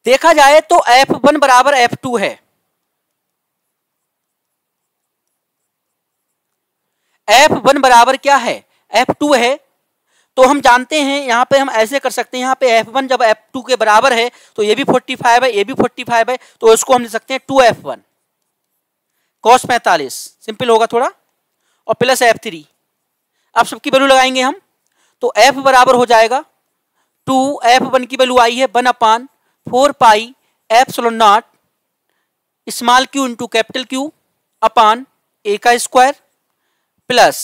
Speaker 1: देखा जाए तो एफ वन बराबर एफ टू है एफ वन बराबर क्या है एफ टू है तो हम जानते हैं यहां पे हम ऐसे कर सकते हैं यहां पे एफ वन जब एफ टू के बराबर है तो ये भी फोर्टी फाइव है ये भी फोर्टी फाइव है तो इसको हम ले सकते हैं टू एफ वन कॉस पैंतालीस सिंपल होगा थोड़ा और प्लस एफ थ्री अब सबकी वैल्यू लगाएंगे हम तो एफ बराबर हो जाएगा टू एफ वन की वैल्यू आई है one upon four pi epsilon naught small Q into capital Q upon A का स्क्वायर प्लस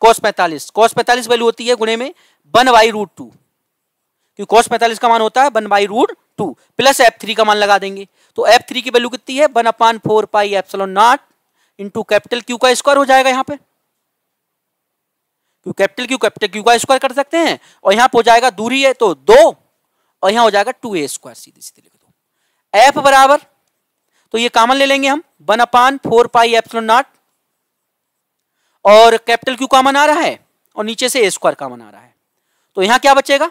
Speaker 1: कॉस पैंतालीस कॉस पैंतालीस वैल्यू होती है गुणे में वन बाई रूट टू क्योंकि कॉस पैंतालीस का मान होता है one by root two plus F three का मान लगा देंगे तो एफ थ्री की वैल्यू कितनी है one upon four pi epsilon naught into capital Q का स्क्वायर हो जाएगा यहाँ पे Q capital Q capital Q का स्क्वायर कर सकते हैं और यहाँ पे हो जाएगा दूरी है तो दो और यहाँ हो जाएगा टू ए स्क्वायर सीधे सीधे लिख दो एफ बराबर तो ये कॉमन ले लेंगे हम one upon four pi epsilon naught और कैपिटल क्यू कामन आ रहा है और नीचे से ए स्क्वायर कामन आ रहा है तो यहां क्या बचेगा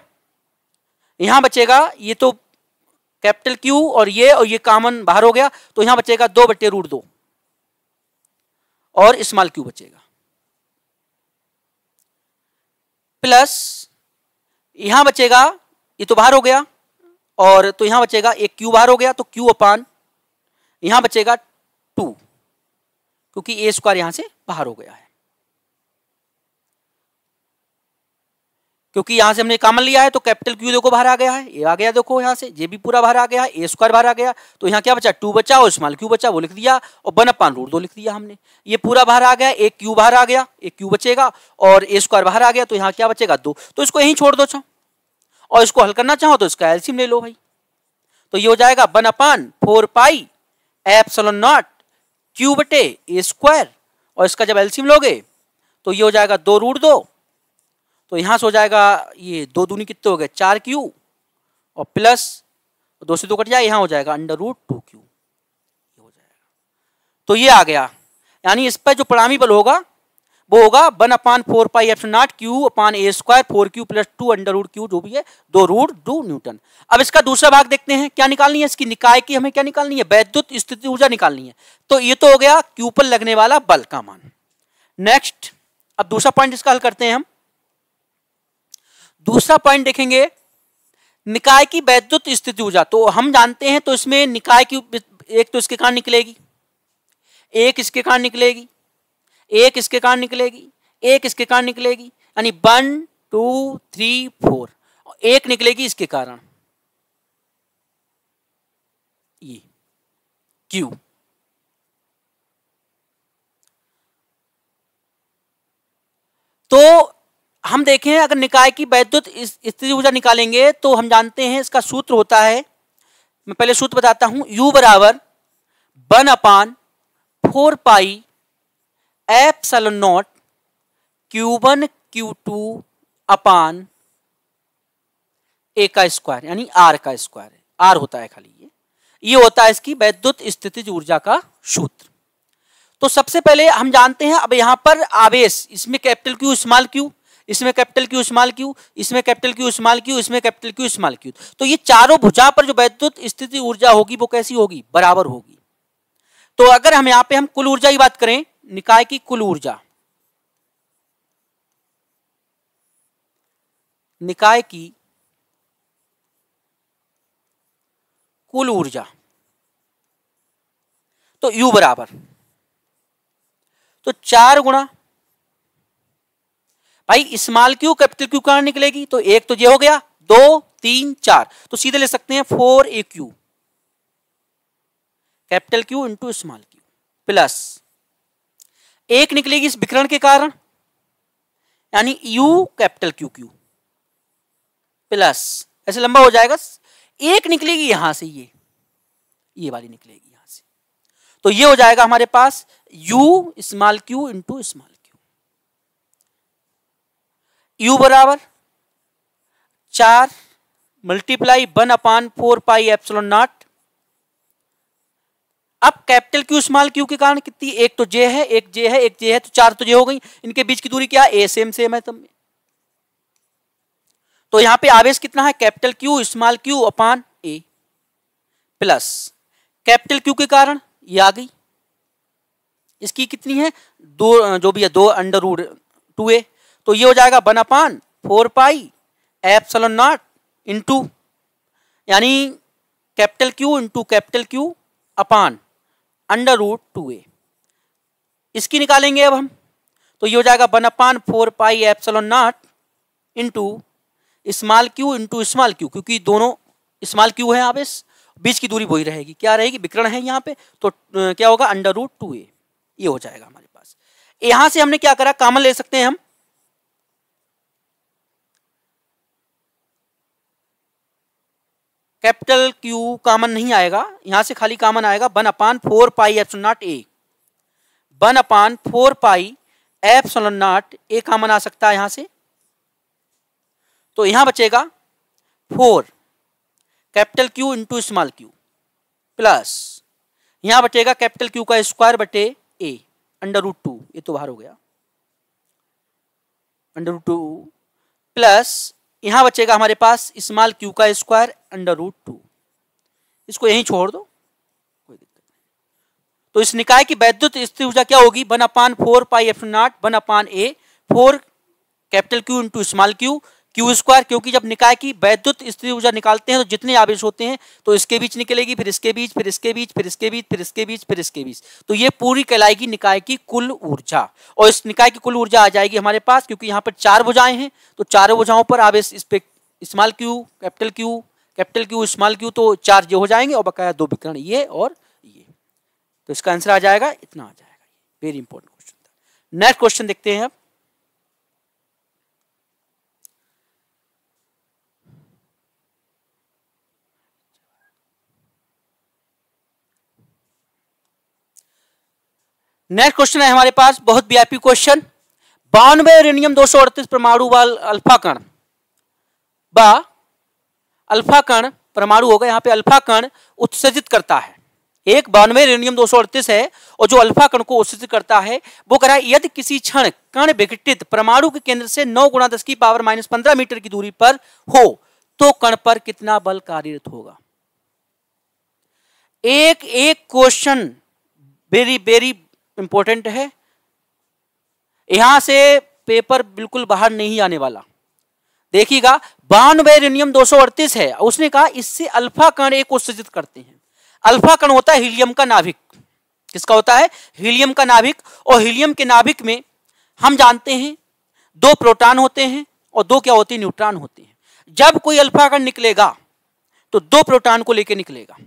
Speaker 1: यहां बचेगा ये तो कैपिटल क्यू और ये और ये कॉमन बाहर हो गया तो यहां बचेगा दो बटे रूट दो और स्मॉल क्यू बचेगा प्लस यहां बचेगा ये तो बाहर हो गया और तो यहां बचेगा एक क्यू बाहर हो गया तो क्यू अपान यहां बचेगा टू क्योंकि ए स्क्वायर यहां से बाहर हो गया है क्योंकि यहां से हमने कॉमन लिया है तो कैपिटल क्यू देखो बाहर आ गया है ये आ गया देखो यहां से ये भी पूरा बाहर आ गया ए स्क्वायर बाहर आ गया तो यहाँ क्या बचा टू बचा और स्मॉल क्यू बचा वो लिख दिया और वन अपान रूट दो लिख दिया हमने ये पूरा बाहर आ गया एक क्यू बाहर आ गया एक क्यू बचेगा और ए स्क्वायर बाहर आ गया तो यहाँ क्या बचेगा दो तो इसको यहीं छोड़ दो चाहो और इसको हल करना चाहो तो इसका एल्सियम ले लो भाई तो ये हो जाएगा one upon four pi epsilon naught Q बटे ए स्क्वायर और इसका जब एल्सियम लोगे तो ये हो जाएगा दो रूट दो तो यहाँ से हो जाएगा ये दो दूनी कितने हो गए चार क्यू और प्लस तो दो से दो कट जाए यहाँ हो जाएगा अंडर रूट टू क्यू ये हो जाएगा तो ये आ गया यानी इस पर जो प्रणामी बल होगा वो होगा one upon four pi F naught Q upon A square four Q plus two under root Q जो भी है दो रूट टू न्यूटन अब इसका दूसरा भाग देखते हैं क्या निकालनी है इसकी निकाय की हमें क्या निकालनी है वैद्युत स्थिति ऊर्जा निकालनी है तो ये तो हो गया क्यू पर लगने वाला बल का मान नेक्स्ट अब दूसरा पॉइंट इसका हल करते हैं हम दूसरा पॉइंट देखेंगे निकाय की वैद्युत स्थिति ऊर्जा तो हम जानते हैं तो इसमें निकाय की एक तो इसके कारण निकलेगी एक इसके कारण निकलेगी एक इसके कारण निकलेगी एक इसके कारण निकलेगी यानी वन टू थ्री फोर एक निकलेगी इसके कारण ये e, क्यू तो हम देखें अगर निकाय की वैद्युत स्थिति ऊर्जा निकालेंगे तो हम जानते हैं इसका सूत्र होता है मैं पहले सूत्र बताता हूं यू बराबर one upon four pi epsilon naught Q one Q two upon A का स्क्वायर यानी आर का स्क्वायर आर होता है खाली ये ये होता है इसकी वैद्युत स्थिति ऊर्जा का सूत्र तो सबसे पहले हम जानते हैं अब यहां पर आवेश इसमें कैपिटल क्यू स्मॉल क्यू इसमें कैपिटल क्यू स्मॉल क्यू इसमें कैपिटल क्यू स्मॉल क्यू इसमें कैपिटल क्यू स्मॉल क्यू तो ये चारों भुजा पर जो वैद्युत स्थिति ऊर्जा होगी वो कैसी होगी बराबर होगी तो अगर हम यहां पे हम कुल ऊर्जा की बात करें निकाय की कुल ऊर्जा निकाय की कुल ऊर्जा तो U बराबर तो चार गुणा भाई स्मॉल क्यू कैपिटल क्यू कहां निकलेगी तो एक तो ये हो गया दो तीन चार तो सीधे ले सकते हैं four A Q capital Q into small Q plus एक निकलेगी इस विकरण के कारण यानी U capital Q Q plus ऐसे लंबा हो जाएगा एक निकलेगी यहां से ये ये वाली निकलेगी यहां से तो ये हो जाएगा हमारे पास u small q into small u बराबर चार multiply one upon four pi epsilon naught अब कैपिटल क्यू स्मॉल क्यू के कारण कितनी एक तो जे है एक जे है एक जे है तो चार तो जे हो गई इनके बीच की दूरी क्या ए सेम सेम है तुम तो यहां पे आवेश कितना है capital Q small Q upon A plus capital Q के कारण ये आ गई इसकी कितनी है दो जो भी है दो अंडर रूड टू ए तो ये हो जाएगा one upon four pi epsilon naught into यानी capital Q into capital Q upon under root two A इसकी निकालेंगे अब हम तो ये हो जाएगा one upon four pi epsilon naught into small Q into small Q क्योंकि दोनों स्मॉल क्यू है यहाँ इस बीच की दूरी वही रहेगी क्या रहेगी विकरण है यहाँ पे तो क्या होगा अंडर रूट टू ए ये हो जाएगा हमारे पास यहाँ से हमने क्या करा कामन ले सकते हैं हम कैपिटल क्यू कामन नहीं आएगा यहां से खाली कामन आएगा one upon four pi F naught a one upon four pi F naught a common आ सकता है यहां से तो यहां बचेगा four capital Q into small Q plus यहां बचेगा कैपिटल क्यू का स्क्वायर बटे ए अंडर रूट टू ये तो बाहर हो गया अंडर रूट टू प्लस यहाँ बचेगा हमारे पास स्मॉल क्यू का स्क्वायर अंडर रूट टू इसको यहीं छोड़ दो कोई दिक्कत नहीं तो इस निकाय की वैद्युत स्थिर ऊर्जा क्या होगी one upon four pi F naught one upon A four capital Q into small Q Q square क्योंकि जब निकाय की वैद्युत स्त्री ऊर्जा निकालते हैं तो जितने आवेश होते हैं तो इसके बीच निकलेगी फिर इसके बीच फिर इसके बीच फिर इसके बीच फिर इसके बीच फिर इसके बीच तो ये पूरी कहलाएगी निकाय की कुल ऊर्जा और इस निकाय की कुल ऊर्जा आ जाएगी हमारे पास क्योंकि यहाँ पर चार भुजाएं हैं तो चारों भुजाओं पर आवेश इस पे small Q capital Q capital Q small Q तो चार ये हो जाएंगे और बकाया दो विकरण ये और ये तो इसका आंसर आ जाएगा इतना आ जाएगा वेरी इंपॉर्टेंट क्वेश्चन था नेक्स्ट क्वेश्चन देखते हैं अब नेक्स्ट क्वेश्चन है हमारे पास बहुत व्यापी क्वेश्चन बानवे यूरेनियम दो सौ अड़तीस परमाणु वाल अल्फा कण बा अल्फा कण परमाणु होगा यहाँ पे अल्फा कण उत्सर्जित करता है एक बानवे रेनियम दो है और जो अल्फा कण को उत्सर्जित करता है वो कह रहा है यदि किसी क्षण कण विघटित परमाणु के केंद्र से नौ गुणा दस की पावर माइनस पंद्रह मीटर की दूरी पर हो तो कण पर कितना बल कार्यरत होगा एक एक क्वेश्चन वेरी वेरी इम्पोर्टेंट है यहां से पेपर बिल्कुल बाहर नहीं आने वाला देखिएगा बानवे रिनियम दो है उसने कहा इससे अल्फा कण एक उत्सर्जित करते हैं अल्फा कण होता है हीलियम का नाभिक किसका होता है हीलियम का नाभिक और हीलियम के नाभिक में हम जानते हैं दो प्रोटॉन होते हैं और दो क्या होते हैं न्यूट्रॉन होते हैं जब कोई अल्फा कण निकलेगा तो दो प्रोटॉन को लेकर निकलेगा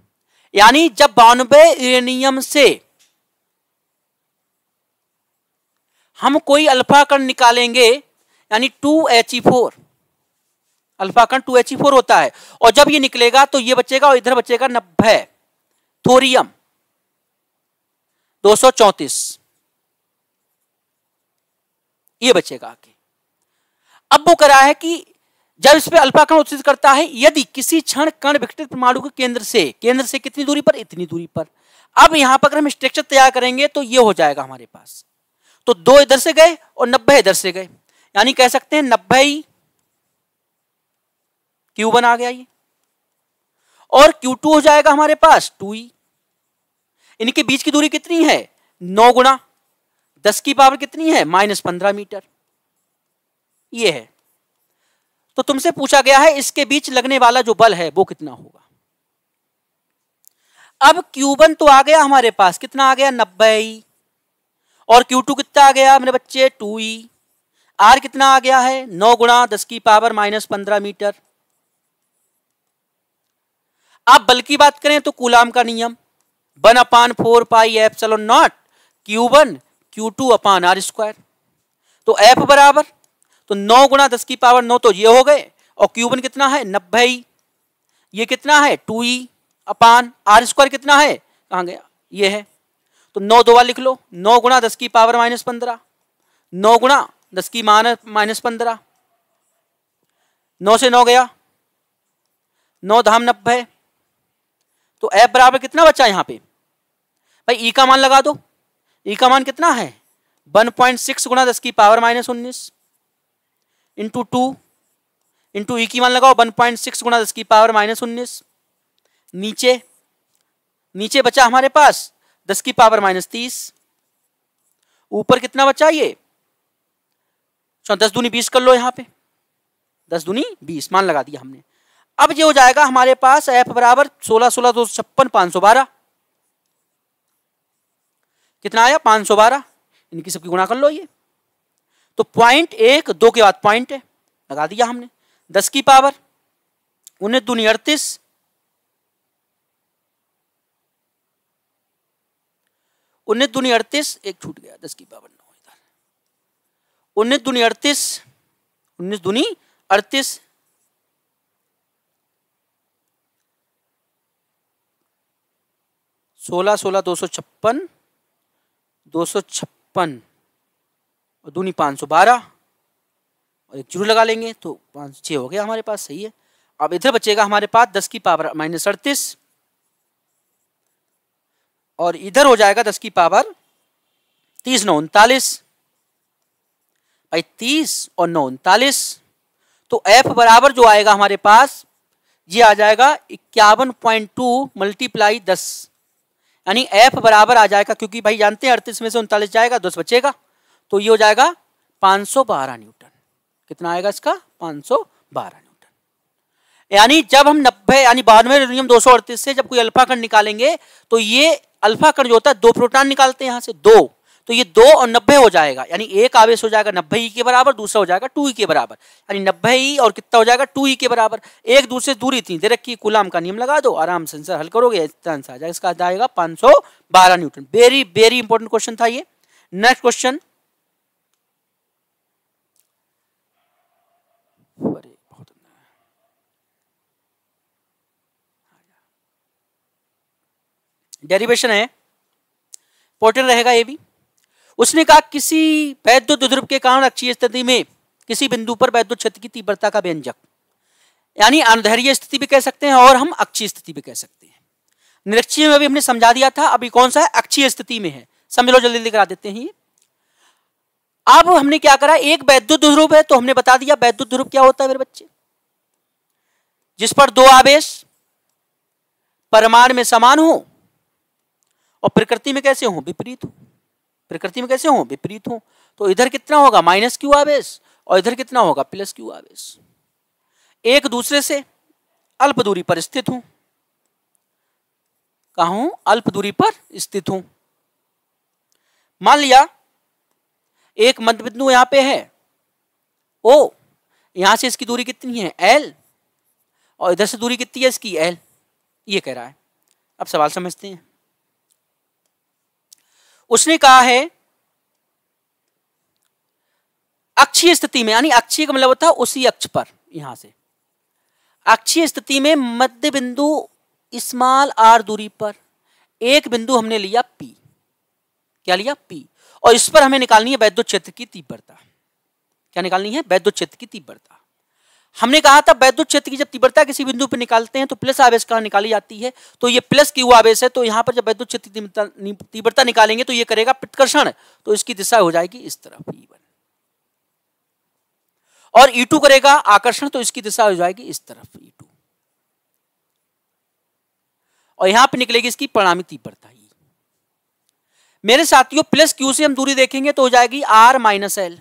Speaker 1: यानी जब बानवे यूरेनियम से हम कोई कण निकालेंगे यानी टू एच ई फोर कण टू एच ई फोर होता है और जब ये निकलेगा तो ये बचेगा और इधर बचेगा नब्बे थोरियम दो सौ चौतीस ये बचेगा आगे अब वो करा है कि जब इस पर कण उत्सित करता है यदि किसी क्षण कण विकटित परमाणु के केंद्र से केंद्र से कितनी दूरी पर इतनी दूरी पर अब यहां पर अगर हम स्ट्रक्चर तैयार करेंगे तो ये हो जाएगा हमारे पास तो दो इधर से गए और नब्बे इधर से गए यानी कह सकते हैं नब्बे क्यू बन आ गया ये और क्यू टू हो जाएगा हमारे पास टू ई e। इनके बीच की दूरी कितनी है नौ गुणा दस की पावर कितनी है माइनस पंद्रह मीटर ये है तो तुमसे पूछा गया है इसके बीच लगने वाला जो बल है वो कितना होगा अब क्यूबन तो आ गया हमारे पास कितना आ गया नब्बे और Q2 कितना आ गया मेरे बच्चे टू ई आर कितना आ गया है नौ गुणा दस की पावर माइनस पंद्रह मीटर आप बल की बात करें तो कुलाम का नियम वन अपान फोर पाई एफ चलो naught Q one Q two upon R square तो एफ बराबर तो नौ गुणा दस की पावर नौ तो ये हो गए और क्यू वन कितना है नब्बे e। ये कितना है two E e upon R square कितना है कहा गया ये है तो नौ दो लिख लो नौ गुणा दस की पावर माइनस पंद्रह नौ गुणा दस की मान माइनस पंद्रह नौ से नौ गया नौ धाम नब्बे तो एफ बराबर कितना बचा यहाँ पे भाई ई e का मान लगा दो ई e का मान कितना है वन पॉइंट सिक्स गुणा दस की पावर माइनस उन्नीस इंटू टू इंटू ई की मान लगाओ वन पॉइंट सिक्स गुणा दस की पावर माइनस उन्नीस नीचे नीचे बचा हमारे पास दस की पावर माइनस तीस ऊपर कितना बचा ये चलो दस दूनी बीस कर लो यहां पे दस दूनी बीस मान लगा दिया हमने अब ये हो जाएगा हमारे पास एफ बराबर सोलह सोलह दो सौ छप्पन पांच सौ बारह कितना आया पांच सौ बारह इनकी सबकी गुणा कर लो ये तो पॉइंट एक दो के बाद पॉइंट है लगा दिया हमने दस की पावर उन्नीस दूनी अड़तीस उन्नीस दूनी अड़तीस एक छूट गया दस की बावन नौ उन्नीस दूनी अड़तीस उन्नीस दूनी अड़तीस सोलह सोलह दो सौ छप्पन दो सौ छप्पन और दूनी पाँच सौ बारह और एक जीरो लगा लेंगे तो पाँच छः हो गया हमारे पास सही है अब इधर बचेगा हमारे पास दस की पावर माइनस अड़तीस और इधर हो जाएगा दस की पावर तीस नौ उनतालीस भाई तीस और नौ उनतालीस तो एफ बराबर जो आएगा हमारे पास ये आ जाएगा इक्यावन पॉइंट टू मल्टीप्लाई दस यानी एफ बराबर आ जाएगा क्योंकि भाई जानते हैं अड़तीस में से उनतालीस जाएगा दस बचेगा तो ये हो जाएगा पाँच सौ बारह न्यूटन कितना आएगा इसका पाँच सौ बारह न्यूटन यानी जब हम नब्बे यानी बानवे दो सौ अड़तीस से जब कोई अल्फाखंड निकालेंगे तो ये अल्फा कण जो होता है दो प्रोटॉन निकालते हैं यहां से दो तो ये दो और नब्बे हो जाएगा यानी एक आवेश हो जाएगा नब्बे ई के बराबर दूसरा हो जाएगा टू ई के बराबर यानी नब्बे ई और कितना हो जाएगा टू ई के बराबर एक दूसरे दूरी थी दे रखी कुलाम का नियम लगा दो आराम से आंसर हल करोगे इतना तो आंसर आ जाएगा इसका जाएगा पाँच सौ बारह Newton very very important question था ये नेक्स्ट क्वेश्चन डेरिवेशन है पोर्टल रहेगा ये भी उसने कहा किसी वैद्युत ध्रुव के कारण अक्षीय स्थिति में किसी बिंदु पर वैद्युत क्षेत्र की तीव्रता का व्यंजक यानी अनधैर्य स्थिति भी कह सकते हैं और हम अक्षीय स्थिति भी कह सकते हैं निरक्षीय में भी हमने समझा दिया था अभी कौन सा है अक्षीय स्थिति में है समझ लो जल्दी जल्दी करा देते हैं अब हमने क्या करा एक वैद्युत ध्रुव है तो हमने बता दिया वैद्युत ध्रुव क्या होता है मेरे बच्चे जिस पर दो आवेश परमाणु में समान हो और प्रकृति में कैसे हो विपरीत हूं प्रकृति में कैसे हो विपरीत हूं तो इधर कितना होगा माइनस क्यू आवेश और इधर कितना होगा प्लस क्यू आवेश एक दूसरे से अल्प दूरी पर स्थित हूं कहा हूं अल्प दूरी पर स्थित हूं मान लिया एक मध्य बिंदु यहां पे है ओ यहां से इसकी दूरी कितनी है एल और इधर से दूरी कितनी है इसकी एल ये कह रहा है अब सवाल समझते हैं उसने कहा है अक्षीय स्थिति में यानी अक्षीय का मतलब होता है उसी अक्ष पर यहां से अक्षीय स्थिति में मध्य बिंदु स्मॉल आर दूरी पर एक बिंदु हमने लिया पी क्या लिया पी और इस पर हमें निकालनी है वैद्युत क्षेत्र की तीव्रता क्या निकालनी है वैद्युत क्षेत्र की तीव्रता हमने कहा था वैद्युत क्षेत्र की जब तीव्रता किसी बिंदु पर निकालते हैं तो प्लस आवेश कहाँ निकाली जाती है तो ये प्लस की आवेश है तो यहाँ पर जब वैद्युत क्षेत्र तीव्रता निकालेंगे तो ये करेगा प्रतिकर्षण तो इसकी दिशा हो जाएगी इस तरफ ई e और ई e करेगा आकर्षण तो इसकी दिशा हो जाएगी इस तरफ ई e और यहां पर निकलेगी इसकी परिणामी तीव्रता मेरे साथियों प्लस क्यू से हम दूरी देखेंगे तो हो जाएगी आर माइनस एल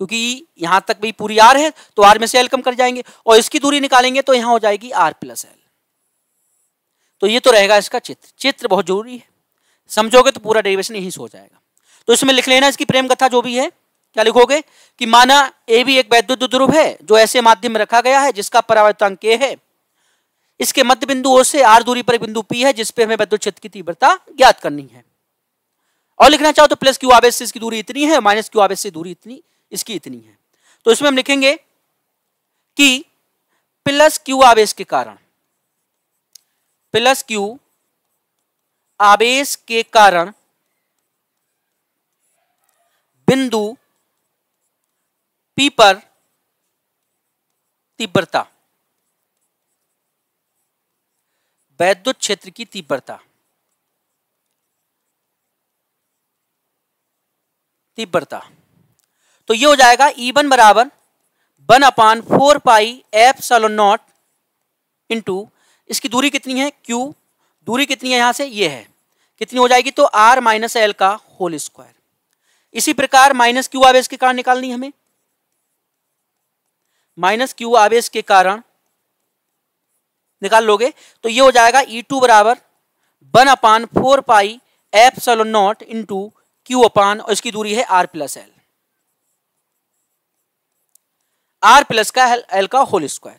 Speaker 1: क्योंकि यहां तक भी पूरी आर है तो आर में से एल कम कर जाएंगे और इसकी दूरी निकालेंगे तो यहां हो जाएगी आर प्लस एल तो ये तो रहेगा इसका चित्र चित्र बहुत जरूरी है समझोगे तो पूरा डेरिवेशन यही सो जाएगा तो इसमें लिख लेना इसकी प्रेम कथा जो भी है क्या लिखोगे कि माना ए भी एक वैद्युत ध्रुव है जो ऐसे माध्यम में रखा गया है जिसका परावर्तन के है इसके मध्य बिंदु से आर दूरी पर एक बिंदु पी है जिसपे हमें वैद्युत क्षेत्र की तीव्रता ज्ञात करनी है और लिखना चाहो तो प्लस क्यू आवेश से इसकी दूरी इतनी है माइनस क्यू आवेश से दूरी इतनी इसकी इतनी है तो इसमें हम लिखेंगे कि प्लस क्यू आवेश के कारण प्लस क्यू आवेश के कारण बिंदु पी पर तीव्रता वैद्युत क्षेत्र की तीव्रता तीव्रता तो ये हो जाएगा ई वन बराबर one upon four pi epsilon naught into इसकी दूरी कितनी है क्यू दूरी कितनी है यहां से ये है कितनी हो जाएगी तो आर माइनस एल का होल स्क्वायर इसी प्रकार माइनस क्यू आवेश के कारण निकालनी हमें माइनस क्यू आवेश के कारण निकाल लोगे तो ये हो जाएगा ई e टू बराबर one upon four pi epsilon naught into Q upon और इसकी दूरी है R plus L R plus का एल, एल का होल स्क्वायर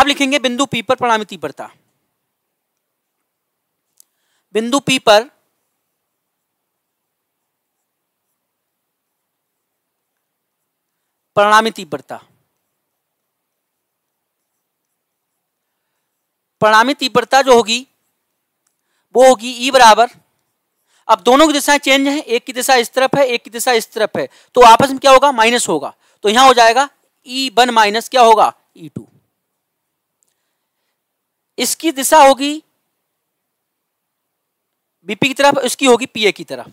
Speaker 1: अब लिखेंगे बिंदु पी पर प्रणामिति तीव्रता बिंदु पी पर प्रणामिति तीव्रता प्रणामित तीव्रता जो होगी वो होगी ई e बराबर अब दोनों की दिशाएं चेंज हैं एक की दिशा इस तरफ है एक की दिशा इस तरफ है तो आपस में क्या होगा माइनस होगा तो यहां हो जाएगा ई e वन माइनस क्या होगा ई e टू इसकी दिशा होगी बीपी की तरफ इसकी होगी पीए की तरफ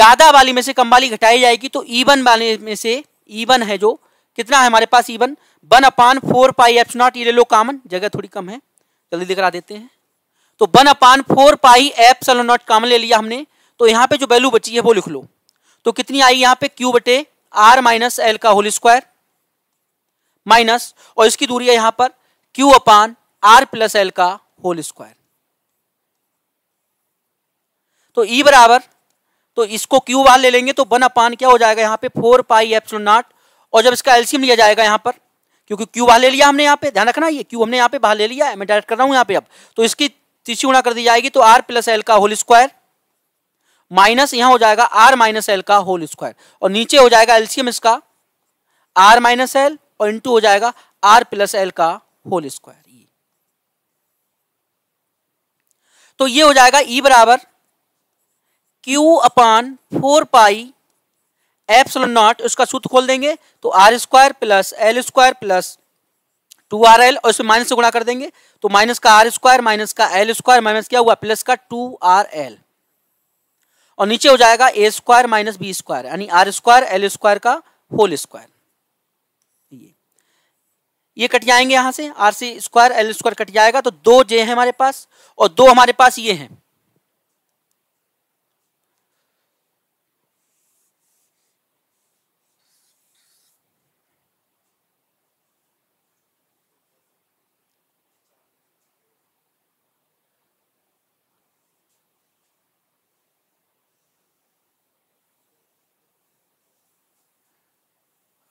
Speaker 1: ज्यादा वाली में से कम वाली घटाई जाएगी तो E1 वन वाले में से E1 है जो कितना है हमारे पास E1 one one upon four pi epsilon naught ये ले लो कॉमन जगह थोड़ी कम है जल्दी दिखा देते हैं तो one upon four pi epsilon naught common ले लिया हमने तो यहां पे जो वैल्यू बची है वो लिख लो तो कितनी आई यहां पे क्यू बटे आर माइनस एल का होल स्क्वायर माइनस और इसकी दूरी है यहां पर Q upon R plus L का होल स्क्वायर तो ई e बराबर तो इसको क्यू वाल ले लेंगे तो वन अपान क्या हो जाएगा यहां पे फोर पाई एप्सलो नॉट और जब इसका एलसीएम लिया जाएगा यहां पर क्योंकि क्यू वाल ले लिया हमने यहां पे ध्यान रखना ये क्यू हमने यहां पे बाहर ले लिया है मैं डायरेक्ट कर रहा हूं यहां पे अब तो इसकी तीसरी गुणा कर दी जाएगी तो आर प्लस एल का होल स्क्वायर माइनस यहां हो जाएगा आर माइनस एल का होल स्क्वायर और नीचे हो जाएगा एलसीएम इसका आर माइनस एल और इंटू हो जाएगा आर प्लस एल का होल स्क्वायर तो ये हो जाएगा ई e बराबर Q upon four pi epsilon naught उसका सूत्र खोल देंगे तो R square plus L square plus two R L और इसमें माइनस से गुणा कर देंगे तो माइनस का आर स्क्वायर माइनस का एल स्क्वायर माइनस क्या हुआ प्लस का टू आर एल और नीचे हो जाएगा A square minus B square यानी आर स्क्वायर एल स्क्वायर का होल स्क्वायर ये ये कट जाएंगे यहां से R C square L square कट जाएगा तो दो जे है हमारे पास और दो हमारे पास ये हैं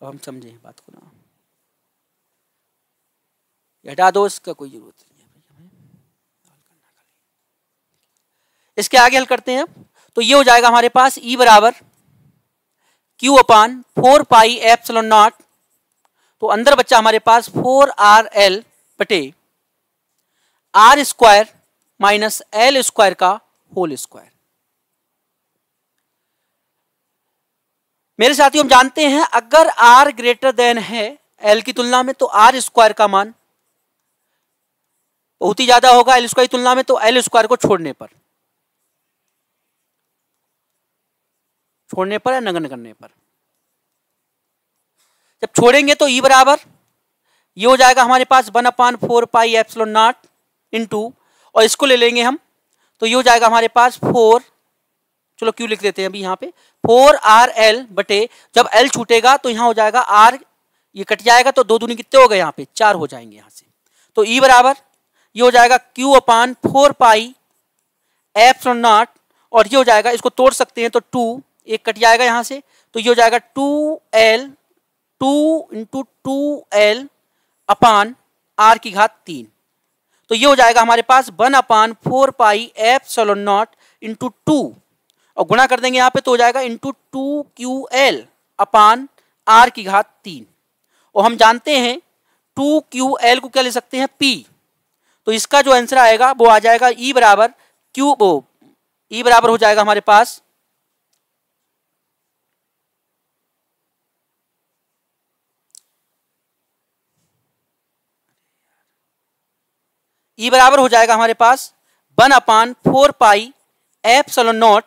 Speaker 1: अब हम समझे बात को ना हटा दो इसका कोई जरूरत नहीं इसके आगे हल करते हैं अब तो ये हो जाएगा हमारे पास E बराबर Q upon four pi epsilon naught तो अंदर बच्चा हमारे पास फोर आर एल बटे R square minus L square का होल स्क्वायर मेरे साथियों हम जानते हैं अगर आर ग्रेटर देन है एल की तुलना में तो आर स्क्वायर का मान बहुत ही ज्यादा होगा एल स्क्वायर की तुलना में तो एल स्क्वायर को छोड़ने पर छोड़ने पर या नगन करने पर जब छोड़ेंगे तो ई e बराबर ये हो जाएगा हमारे पास one upon four pi epsilon naught into two इसको ले लेंगे हम तो ये हो जाएगा हमारे पास फोर चलो क्यू लिख देते हैं अभी यहाँ पे फोर आर एल बटे जब एल छूटेगा तो यहाँ हो जाएगा आर ये कट जाएगा तो दो दूनी कितने हो गए यहाँ पे चार हो जाएंगे यहाँ से तो ई e बराबर ये हो जाएगा Q upon four pi F naught और ये हो जाएगा इसको तोड़ सकते हैं तो टू एक कट जाएगा यहाँ से तो ये हो जाएगा two L two into two L upon R की घात तीन तो ये हो जाएगा हमारे पास one upon four pi epsilon naught into two और गुणा कर देंगे यहाँ पे तो हो जाएगा into two Q L upon R की घात तीन और हम जानते हैं टू क्यू एल को क्या ले सकते हैं पी तो इसका जो आंसर आएगा वो आ जाएगा ई e बराबर क्यू ओ ई e बराबर हो जाएगा हमारे पास ई e बराबर हो जाएगा हमारे पास one upon four pi epsilon naught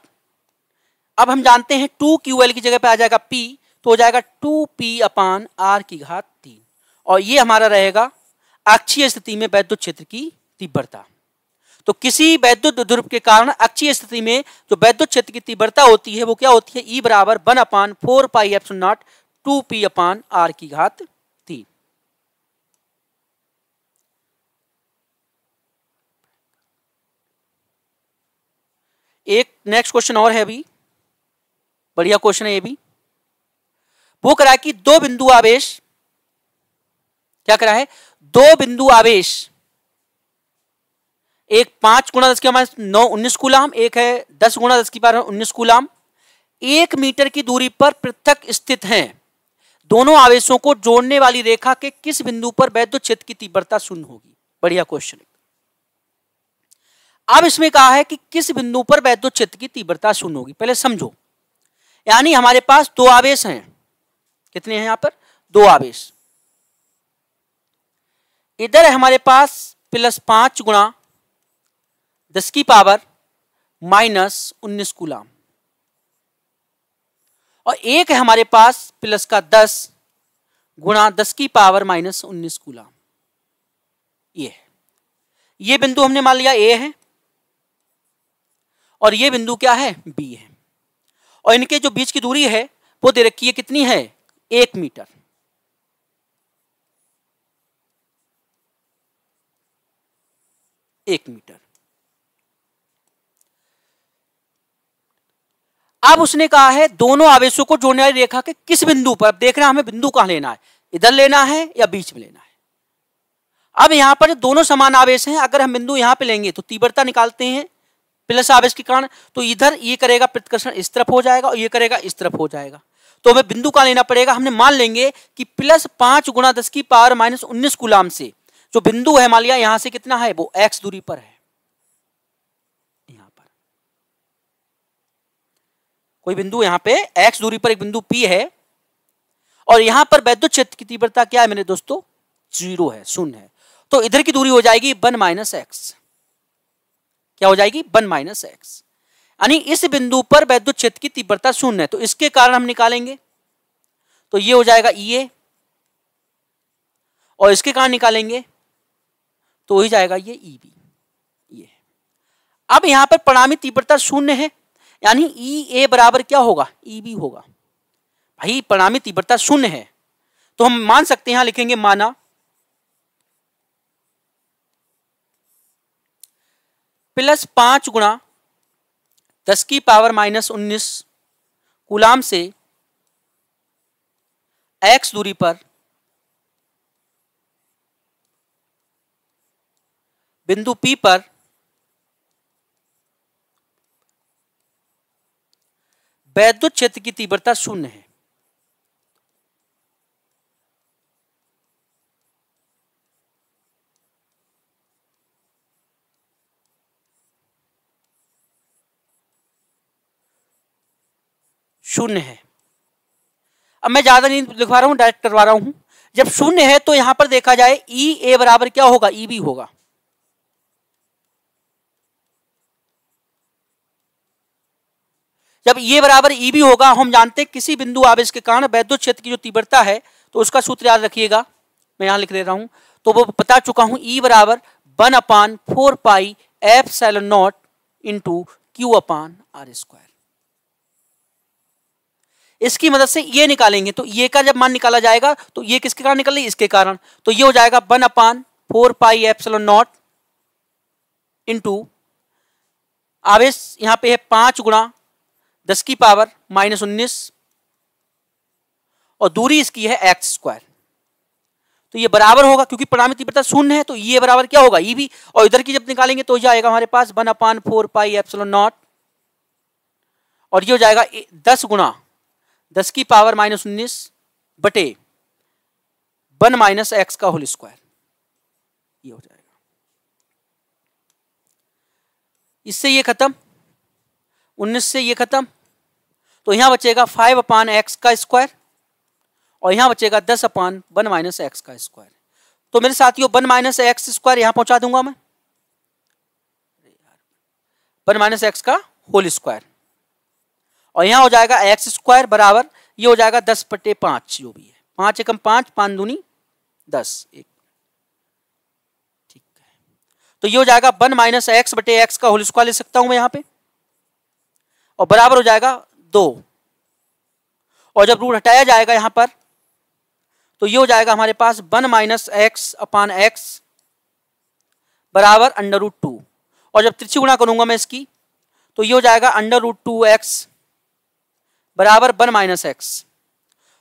Speaker 1: अब हम जानते हैं टू क्यू एल की जगह पे आ जाएगा पी तो हो जाएगा टू पी अपान आर की घात तीन और ये हमारा रहेगा अक्षीय स्थिति में वैद्युत क्षेत्र की तीव्रता तो किसी वैद्युत ध्रुव के कारण अक्षीय स्थिति में जो वैद्युत क्षेत्र की तीव्रता होती है वो क्या होती है ई e बराबर one upon four pi F naught two P upon R की घात तीन एक नेक्स्ट क्वेश्चन और है अभी बढ़िया क्वेश्चन है ये भी वो करा कि दो बिंदु आवेश क्या करा है दो बिंदु आवेश एक पांच गुणा दस की हमारे नौ उन्नीस गुलाम एक है दस गुणा दस की बार उन्नीस गुलाम एक मीटर की दूरी पर पृथक स्थित हैं दोनों आवेशों को जोड़ने वाली रेखा के किस बिंदु पर वैद्य क्षेत्र की तीव्रता शून्य होगी बढ़िया क्वेश्चन अब इसमें कहा है कि किस बिंदु पर वैद्य क्षेत्र की तीव्रता शून्य होगी पहले समझो यानी हमारे पास दो आवेश हैं कितने हैं यहां पर दो आवेश इधर हमारे पास प्लस पांच गुणा दस की पावर माइनस उन्नीस गुलाम और एक है हमारे पास प्लस का दस गुणा दस की पावर माइनस उन्नीस गुलाम ये है ये बिंदु हमने मान लिया ए है और ये बिंदु क्या है बी है और इनके जो बीच की दूरी है वो दे रखी है कितनी है एक मीटर एक मीटर अब उसने कहा है दोनों आवेशों को जोड़ने वाली रेखा के किस बिंदु पर अब देख रहे हैं हमें बिंदु कहां लेना है इधर लेना है या बीच में लेना है अब यहां पर दोनों समान आवेश हैं अगर हम बिंदु यहां पे लेंगे तो तीव्रता निकालते हैं प्लस आवेश के कारण तो इधर ये करेगा प्रतिकर्षण इस तरफ हो जाएगा और ये करेगा इस तरफ हो जाएगा तो हमें बिंदु का लेना पड़ेगा हमने मान लेंगे कि प्लस पांच गुणा दस की पावर माइनस उन्नीस गुलाम से जो बिंदु है मान लिया यहां से कितना है वो एक्स दूरी पर है यहां पर कोई बिंदु यहां पे एक्स दूरी पर एक बिंदु पी है और यहां पर वैद्युत क्षेत्र की तीव्रता क्या है मेरे दोस्तों जीरो है शून्य है तो इधर की दूरी हो जाएगी वन माइनस एक्स क्या हो जाएगी वन माइनस एक्स यानी इस बिंदु पर वैद्युत क्षेत्र की तीव्रता शून्य है तो इसके कारण हम निकालेंगे तो ये हो जाएगा ई e और इसके कारण निकालेंगे तो ही जाएगा ये ई e बी ये अब यहां पर परिणामी तीव्रता शून्य है यानी ई e ए बराबर क्या होगा ई बी होगा भाई परिणामी तीव्रता शून्य है तो हम मान सकते हैं यहां लिखेंगे माना प्लस पाँच गुणा दस की पावर माइनस उन्नीस गुलाम से एक्स दूरी पर बिंदु पी पर वैद्युत क्षेत्र की तीव्रता शून्य है शून्य है अब मैं ज़्यादा नहीं लिखवा रहा हूं डायरेक्ट करवा रहा हूं जब शून्य है तो यहां पर देखा जाए ई e, ए बराबर क्या होगा ई e बी होगा जब ये e बराबर ई बी होगा हम जानते हैं किसी बिंदु आवेश के कारण वैद्युत क्षेत्र की जो तीव्रता है तो उसका सूत्र याद रखिएगा मैं यहां लिख दे रहा हूं तो वो बता चुका हूं ई बराबर one upon four pi epsilon naught into Q upon R square इसकी मदद से ये निकालेंगे तो ये का जब मान निकाला जाएगा तो ये किसके कारण निकल इसके कारण तो ये हो जाएगा one upon four pi epsilon naught two आवेश यहां पे है पांच गुणा दस की पावर माइनस उन्नीस और दूरी इसकी है एक्स स्क्वायर तो ये बराबर होगा क्योंकि परिणामी तीव्रता शून्य है तो ये बराबर क्या होगा ये भी और इधर की जब निकालेंगे तो जाएगा आएगा हमारे पास one upon four pi epsilon naught और ये हो जाएगा दस गुणा दस की पावर माइनस उन्नीस बटे वन माइनस एक्स का होल स्क्वायर ये हो जाएगा इससे ये खत्म उन्नीस से ये खत्म तो यहां बचेगा फाइव अपान एक्स का स्क्वायर और यहां बचेगा दस अपान वन माइनस एक्स का स्क्वायर तो मेरे साथियों वन माइनस एक्स स्क्वायर यहां पहुंचा दूंगा मैं वन माइनस एक्स का होल स्क्वायर और यहाँ हो जाएगा एक्स स्क्वायर बराबर ये हो जाएगा दस बटे पांच जो भी है पांच एकम पांच पांच दूनी दस एक ठीक है तो ये हो जाएगा वन माइनस एक्स बटे एक्स का होल स्क्वायर ले सकता हूं मैं यहां पे और बराबर हो जाएगा दो और जब रूट हटाया जाएगा यहां पर तो ये हो जाएगा हमारे पास one minus X upon X बराबर अंडर रूट टू और जब त्रिची गुणा करूंगा मैं इसकी तो ये हो जाएगा अंडर रूट टू एक्स बराबर वन माइनस एक्स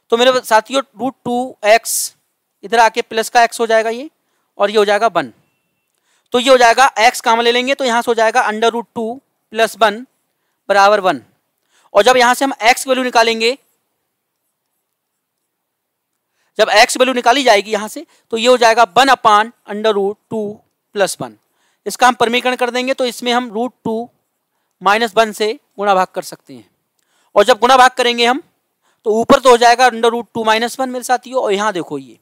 Speaker 1: तो मेरे साथियों रूट टू एक्स इधर आके प्लस का एक्स हो जाएगा ये और ये हो जाएगा वन तो ये हो जाएगा एक्स काम ले लेंगे तो यहाँ से हो जाएगा under root two plus one बराबर वन और जब यहाँ से हम एक्स वैल्यू निकालेंगे जब एक्स वैल्यू निकाली जाएगी यहाँ से तो ये हो जाएगा one upon under root two plus one इसका हम परमीकरण कर देंगे तो इसमें हम रूट टू माइनस वन से गुणा भाग कर सकते हैं और जब गुना भाग करेंगे हम तो ऊपर तो हो जाएगा under root two minus one मेरे साथ ही और यहाँ देखो ये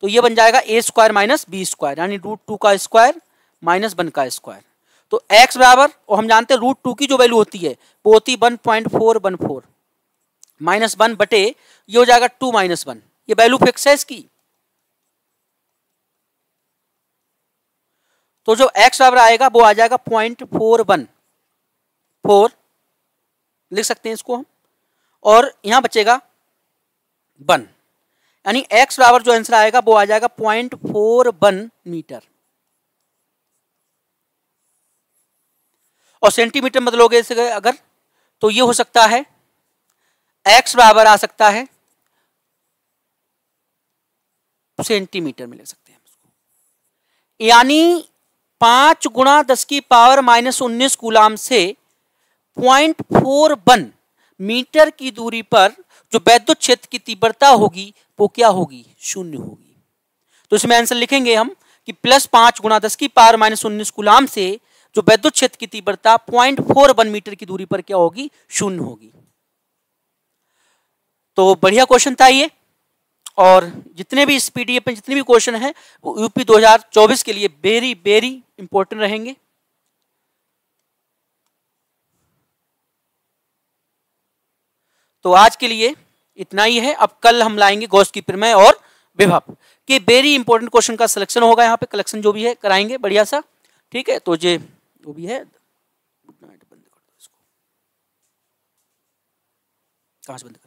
Speaker 1: तो ये बन जाएगा A square minus B square यानी रूट टू का स्क्वायर माइनस वन का स्क्वायर तो एक्स बराबर और हम जानते हैं रूट टू की जो वैल्यू होती है वो होती है one point four one four minus one बटे ये हो जाएगा टू माइनस वन ये वैल्यू फिक्स है इसकी तो जो एक्स बराबर आएगा वो आ जाएगा पॉइंट फोर वन फोर लिख सकते हैं इसको हम और यहाँ बचेगा वन यानी एक्स बराबर जो आंसर आएगा वो आ जाएगा पॉइंट फोर वन मीटर और सेंटीमीटर बदलोगे इसे अगर तो ये हो सकता है एक्स बराबर आ सकता है सेंटीमीटर में ले सकते हैं इसको यानी पांच गुणा दस की पावर माइनस उन्नीस गुलाम से पॉइंट फोर वन मीटर की दूरी पर जो वैद्युत क्षेत्र की तीव्रता होगी वो क्या होगी शून्य होगी तो इसमें आंसर लिखेंगे हम कि प्लस पांच गुना दस की पार माइनस उन्नीस गुलाम से जो वैद्युत क्षेत्र की तीव्रता पॉइंट फोर वन मीटर की दूरी पर क्या होगी शून्य होगी तो बढ़िया क्वेश्चन था ये और जितने भी इस पीडीएफ में जितने भी क्वेश्चन हैं वो यूपी 2024 के लिए वेरी वेरी इंपॉर्टेंट रहेंगे तो आज के लिए इतना ही है अब कल हम लाएंगे गोस्ट की प्रमेय और विभव कि वेरी इंपॉर्टेंट क्वेश्चन का सिलेक्शन होगा यहाँ पे कलेक्शन जो भी है कराएंगे बढ़िया सा ठीक है तो ये वो भी है कहाँ से बंद